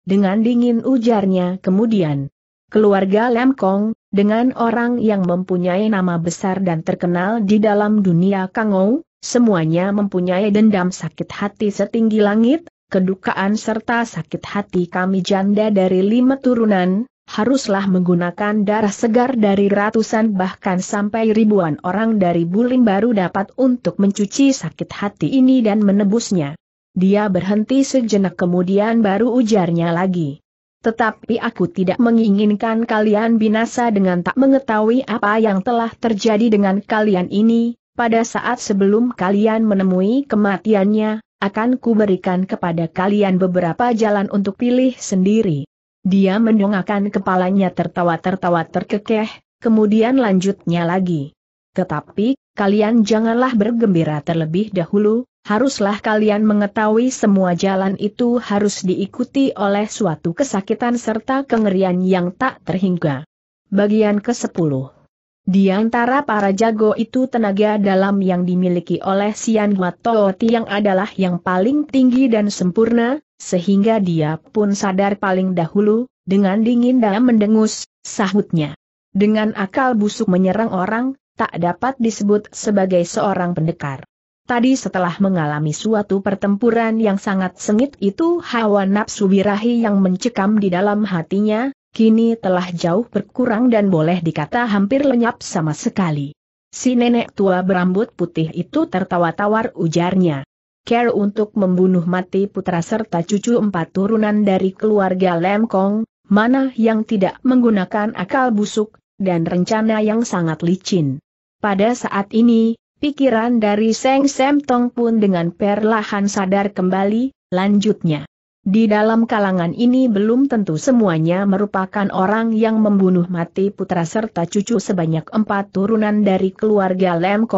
dengan dingin ujarnya kemudian. Keluarga Lam Kong, dengan orang yang mempunyai nama besar dan terkenal di dalam dunia Kangou, Semuanya mempunyai dendam sakit hati setinggi langit, kedukaan serta sakit hati kami janda dari lima turunan, haruslah menggunakan darah segar dari ratusan bahkan sampai ribuan orang dari Bulim baru dapat untuk mencuci sakit hati ini dan menebusnya. Dia berhenti sejenak kemudian baru ujarnya lagi. Tetapi aku tidak menginginkan kalian binasa dengan tak mengetahui apa yang telah terjadi dengan kalian ini, pada saat sebelum kalian menemui kematiannya, akan kuberikan kepada kalian beberapa jalan untuk pilih sendiri. Dia mendongakkan kepalanya tertawa-tertawa terkekeh, kemudian lanjutnya lagi. Tetapi, kalian janganlah bergembira terlebih dahulu, haruslah kalian mengetahui semua jalan itu harus diikuti oleh suatu kesakitan serta kengerian yang tak terhingga. Bagian ke-10 di antara para jago itu tenaga dalam yang dimiliki oleh Sian Guatoti Tiang adalah yang paling tinggi dan sempurna, sehingga dia pun sadar paling dahulu, dengan dingin dan mendengus, sahutnya. Dengan akal busuk menyerang orang, tak dapat disebut sebagai seorang pendekar. Tadi setelah mengalami suatu pertempuran yang sangat sengit itu hawa nafsu birahi yang mencekam di dalam hatinya, kini telah jauh berkurang dan boleh dikata hampir lenyap sama sekali. Si nenek tua berambut putih itu tertawa tawar ujarnya. Care untuk membunuh mati putra serta cucu empat turunan dari keluarga Lam Kong, mana yang tidak menggunakan akal busuk, dan rencana yang sangat licin. Pada saat ini, pikiran dari Seng Sem Tong pun dengan perlahan sadar kembali, lanjutnya. Di dalam kalangan ini belum tentu semuanya merupakan orang yang membunuh mati putra serta cucu sebanyak empat turunan dari keluarga Lem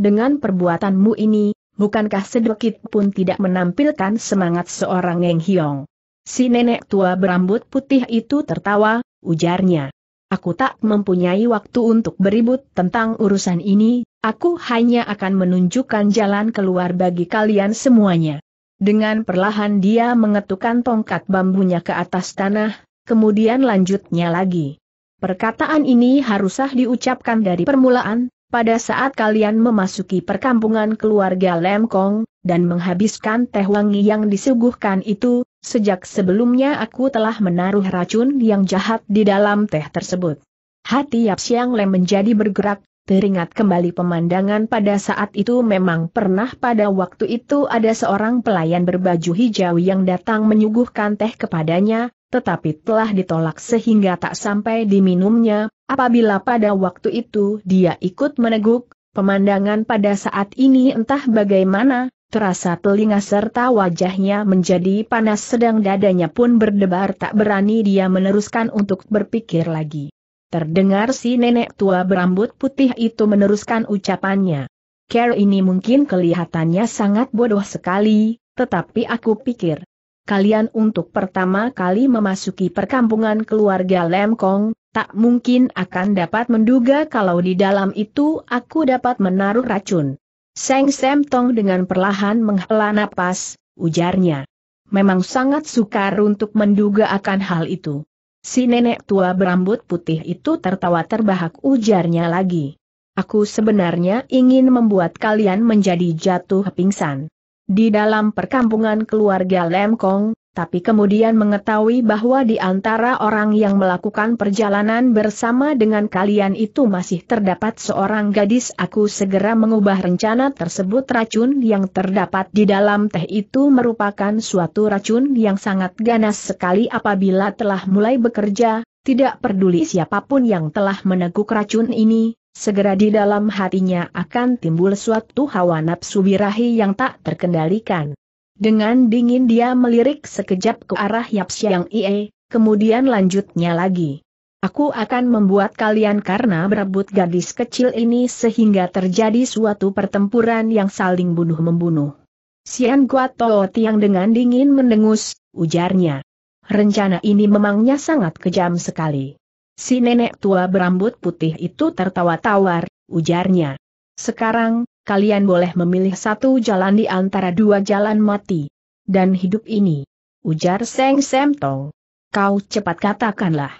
dengan perbuatanmu ini, bukankah sedikit pun tidak menampilkan semangat seorang Ngeng Hiong? Si nenek tua berambut putih itu tertawa, ujarnya. Aku tak mempunyai waktu untuk beribut tentang urusan ini, aku hanya akan menunjukkan jalan keluar bagi kalian semuanya. Dengan perlahan dia mengetukkan tongkat bambunya ke atas tanah, kemudian lanjutnya lagi. Perkataan ini haruslah diucapkan dari permulaan, pada saat kalian memasuki perkampungan keluarga Lemkong, dan menghabiskan teh wangi yang disuguhkan itu, sejak sebelumnya aku telah menaruh racun yang jahat di dalam teh tersebut. Hati Yap Siang Lem menjadi bergerak, Teringat kembali pemandangan pada saat itu memang pernah pada waktu itu ada seorang pelayan berbaju hijau yang datang menyuguhkan teh kepadanya, tetapi telah ditolak sehingga tak sampai diminumnya, apabila pada waktu itu dia ikut meneguk, pemandangan pada saat ini entah bagaimana, terasa telinga serta wajahnya menjadi panas sedang dadanya pun berdebar tak berani dia meneruskan untuk berpikir lagi. Terdengar si nenek tua berambut putih itu meneruskan ucapannya. Care ini mungkin kelihatannya sangat bodoh sekali, tetapi aku pikir. Kalian untuk pertama kali memasuki perkampungan keluarga Lemkong, tak mungkin akan dapat menduga kalau di dalam itu aku dapat menaruh racun. Seng Sem Tong dengan perlahan menghela napas, ujarnya. Memang sangat sukar untuk menduga akan hal itu. Si nenek tua berambut putih itu tertawa terbahak ujarnya lagi. Aku sebenarnya ingin membuat kalian menjadi jatuh pingsan. Di dalam perkampungan keluarga Lemkong, tapi kemudian mengetahui bahwa di antara orang yang melakukan perjalanan bersama dengan kalian itu masih terdapat seorang gadis aku segera mengubah rencana tersebut racun yang terdapat di dalam teh itu merupakan suatu racun yang sangat ganas sekali apabila telah mulai bekerja, tidak peduli siapapun yang telah meneguk racun ini, segera di dalam hatinya akan timbul suatu hawa nafsu birahi yang tak terkendalikan. Dengan dingin dia melirik sekejap ke arah Yap Siang Ie, kemudian lanjutnya lagi. Aku akan membuat kalian karena berebut gadis kecil ini sehingga terjadi suatu pertempuran yang saling bunuh-membunuh. Sian Guato Tiang dengan dingin mendengus, ujarnya. Rencana ini memangnya sangat kejam sekali. Si nenek tua berambut putih itu tertawa tawar, ujarnya. Sekarang, kalian boleh memilih satu jalan di antara dua jalan mati. Dan hidup ini. Ujar Seng Semtong. Kau cepat katakanlah.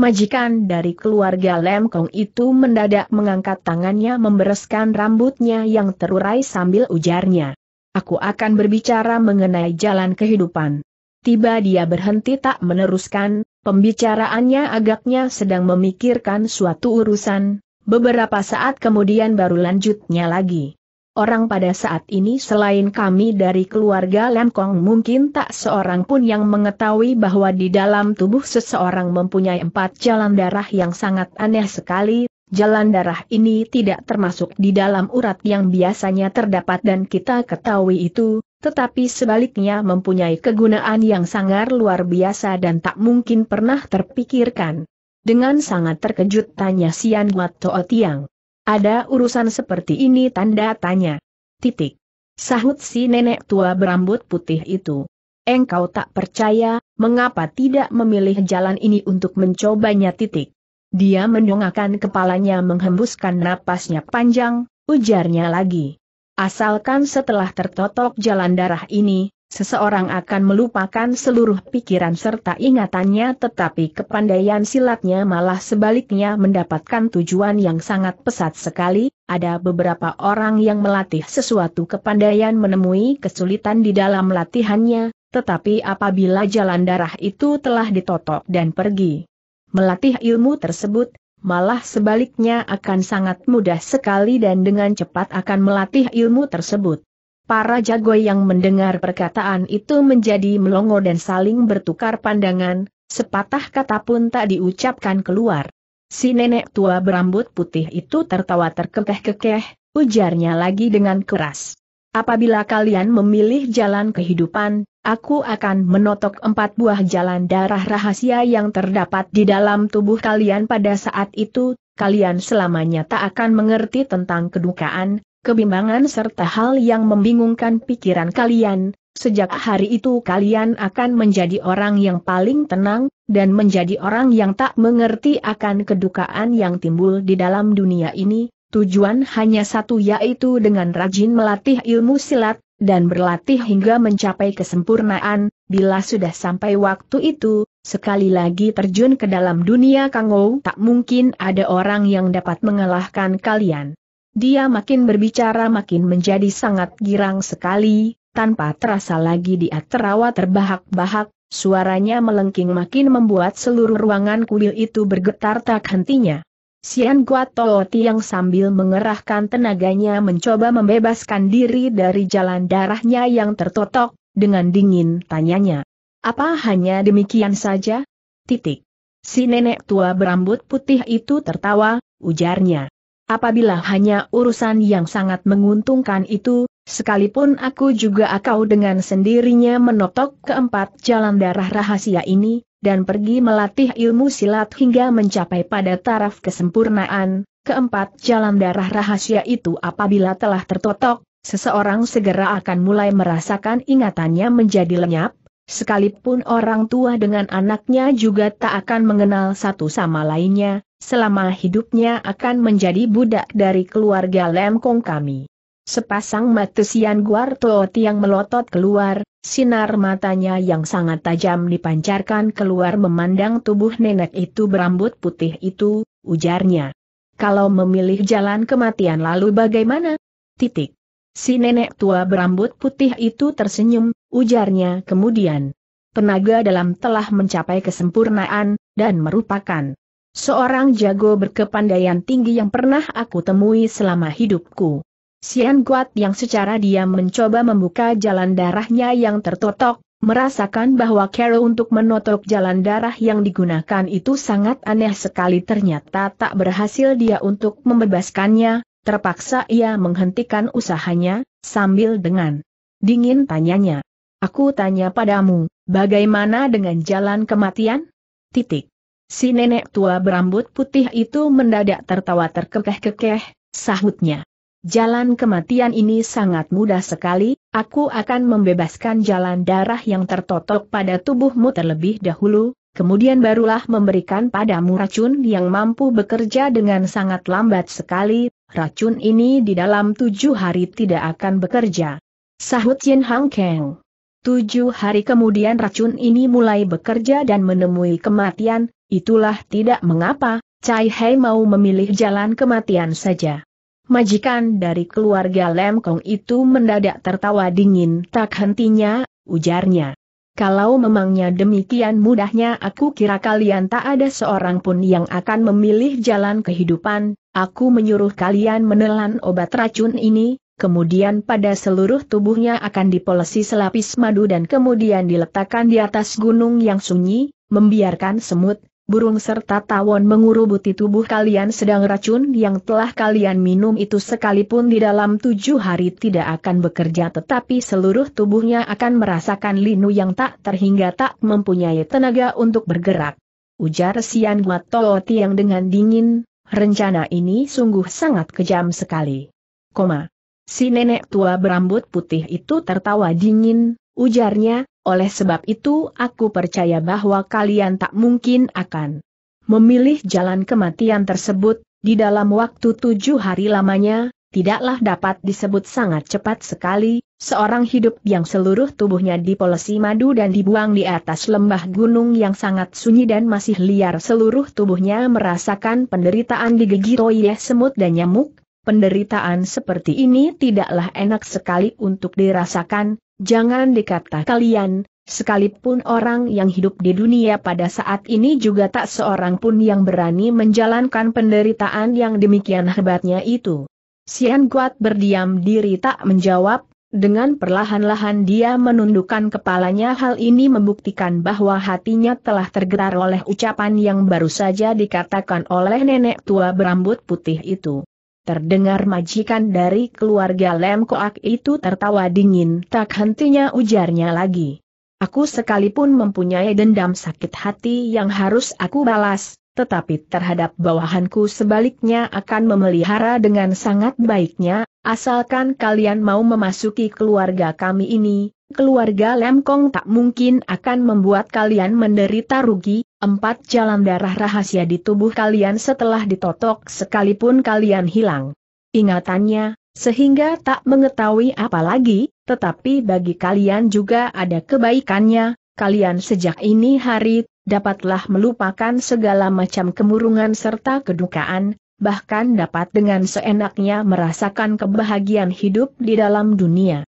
Majikan dari keluarga Kong itu mendadak mengangkat tangannya membereskan rambutnya yang terurai sambil ujarnya. Aku akan berbicara mengenai jalan kehidupan. Tiba dia berhenti tak meneruskan, pembicaraannya agaknya sedang memikirkan suatu urusan, Beberapa saat kemudian baru lanjutnya lagi. Orang pada saat ini selain kami dari keluarga Lemkong mungkin tak seorang pun yang mengetahui bahwa di dalam tubuh seseorang mempunyai empat jalan darah yang sangat aneh sekali, jalan darah ini tidak termasuk di dalam urat yang biasanya terdapat dan kita ketahui itu, tetapi sebaliknya mempunyai kegunaan yang sangat luar biasa dan tak mungkin pernah terpikirkan. Dengan sangat terkejut tanya Sian Wat Toa Tiang. Ada urusan seperti ini tanda tanya. Titik. Sahut si nenek tua berambut putih itu. Engkau tak percaya, mengapa tidak memilih jalan ini untuk mencobanya titik. Dia mendongakkan kepalanya menghembuskan napasnya panjang, ujarnya lagi. Asalkan setelah tertotok jalan darah ini, Seseorang akan melupakan seluruh pikiran serta ingatannya tetapi kepandaian silatnya malah sebaliknya mendapatkan tujuan yang sangat pesat sekali, ada beberapa orang yang melatih sesuatu kepandaian menemui kesulitan di dalam latihannya, tetapi apabila jalan darah itu telah ditotok dan pergi. Melatih ilmu tersebut, malah sebaliknya akan sangat mudah sekali dan dengan cepat akan melatih ilmu tersebut. Para jago yang mendengar perkataan itu menjadi melongo dan saling bertukar pandangan, sepatah kata pun tak diucapkan keluar. Si nenek tua berambut putih itu tertawa terkekeh-kekeh, ujarnya lagi dengan keras. Apabila kalian memilih jalan kehidupan, aku akan menotok empat buah jalan darah rahasia yang terdapat di dalam tubuh kalian pada saat itu, kalian selamanya tak akan mengerti tentang kedukaan, kebimbangan serta hal yang membingungkan pikiran kalian, sejak hari itu kalian akan menjadi orang yang paling tenang, dan menjadi orang yang tak mengerti akan kedukaan yang timbul di dalam dunia ini, tujuan hanya satu yaitu dengan rajin melatih ilmu silat, dan berlatih hingga mencapai kesempurnaan, bila sudah sampai waktu itu, sekali lagi terjun ke dalam dunia kangou tak mungkin ada orang yang dapat mengalahkan kalian. Dia makin berbicara makin menjadi sangat girang sekali, tanpa terasa lagi dia terawa terbahak-bahak, suaranya melengking makin membuat seluruh ruangan kuil itu bergetar tak hentinya. Sian Guatoti yang sambil mengerahkan tenaganya mencoba membebaskan diri dari jalan darahnya yang tertotok, dengan dingin tanyanya. Apa hanya demikian saja? Titik. Si nenek tua berambut putih itu tertawa, ujarnya. Apabila hanya urusan yang sangat menguntungkan itu, sekalipun aku juga akau dengan sendirinya menotok keempat jalan darah rahasia ini, dan pergi melatih ilmu silat hingga mencapai pada taraf kesempurnaan, keempat jalan darah rahasia itu apabila telah tertotok, seseorang segera akan mulai merasakan ingatannya menjadi lenyap, sekalipun orang tua dengan anaknya juga tak akan mengenal satu sama lainnya, selama hidupnya akan menjadi budak dari keluarga Lemkong kami. Sepasang mata Sian Guarto yang melotot keluar, sinar matanya yang sangat tajam dipancarkan keluar memandang tubuh nenek itu berambut putih itu, ujarnya. Kalau memilih jalan kematian lalu bagaimana? Titik. Si nenek tua berambut putih itu tersenyum, ujarnya kemudian. Tenaga dalam telah mencapai kesempurnaan, dan merupakan Seorang jago berkepandaian tinggi yang pernah aku temui selama hidupku. Sian Guat yang secara diam mencoba membuka jalan darahnya yang tertotok, merasakan bahwa Carol untuk menotok jalan darah yang digunakan itu sangat aneh sekali ternyata tak berhasil dia untuk membebaskannya, terpaksa ia menghentikan usahanya, sambil dengan dingin tanyanya. Aku tanya padamu, bagaimana dengan jalan kematian? Titik. Si nenek tua berambut putih itu mendadak tertawa terkekeh-kekeh, sahutnya. Jalan kematian ini sangat mudah sekali, aku akan membebaskan jalan darah yang tertotok pada tubuhmu terlebih dahulu, kemudian barulah memberikan padamu racun yang mampu bekerja dengan sangat lambat sekali, racun ini di dalam tujuh hari tidak akan bekerja. Sahut Yin Hang Kang. Tujuh hari kemudian racun ini mulai bekerja dan menemui kematian, Itulah tidak mengapa, Cai Hei mau memilih jalan kematian saja. Majikan dari keluarga Lem Kong itu mendadak tertawa dingin tak hentinya, ujarnya. Kalau memangnya demikian mudahnya aku kira kalian tak ada seorang pun yang akan memilih jalan kehidupan, aku menyuruh kalian menelan obat racun ini, kemudian pada seluruh tubuhnya akan dipolesi selapis madu dan kemudian diletakkan di atas gunung yang sunyi, membiarkan semut, burung serta tawon mengurubuti tubuh kalian sedang racun yang telah kalian minum itu sekalipun di dalam tujuh hari tidak akan bekerja tetapi seluruh tubuhnya akan merasakan linu yang tak terhingga tak mempunyai tenaga untuk bergerak. Ujar Sian Guatoti yang dengan dingin, rencana ini sungguh sangat kejam sekali. Koma. Si nenek tua berambut putih itu tertawa dingin, ujarnya, oleh sebab itu aku percaya bahwa kalian tak mungkin akan memilih jalan kematian tersebut, di dalam waktu tujuh hari lamanya, tidaklah dapat disebut sangat cepat sekali, seorang hidup yang seluruh tubuhnya dipolesi madu dan dibuang di atas lembah gunung yang sangat sunyi dan masih liar seluruh tubuhnya merasakan penderitaan digigit oleh semut dan nyamuk, penderitaan seperti ini tidaklah enak sekali untuk dirasakan, Jangan dikata kalian, sekalipun orang yang hidup di dunia pada saat ini juga tak seorang pun yang berani menjalankan penderitaan yang demikian hebatnya itu. Sian Guat berdiam diri tak menjawab, dengan perlahan-lahan dia menundukkan kepalanya hal ini membuktikan bahwa hatinya telah tergetar oleh ucapan yang baru saja dikatakan oleh nenek tua berambut putih itu. Terdengar majikan dari keluarga Lem Koak itu tertawa dingin tak hentinya ujarnya lagi. Aku sekalipun mempunyai dendam sakit hati yang harus aku balas, tetapi terhadap bawahanku sebaliknya akan memelihara dengan sangat baiknya, asalkan kalian mau memasuki keluarga kami ini, keluarga Lemkong tak mungkin akan membuat kalian menderita rugi, Empat jalan darah rahasia di tubuh kalian setelah ditotok sekalipun kalian hilang. Ingatannya, sehingga tak mengetahui apa lagi, tetapi bagi kalian juga ada kebaikannya, kalian sejak ini hari, dapatlah melupakan segala macam kemurungan serta kedukaan, bahkan dapat dengan seenaknya merasakan kebahagiaan hidup di dalam dunia.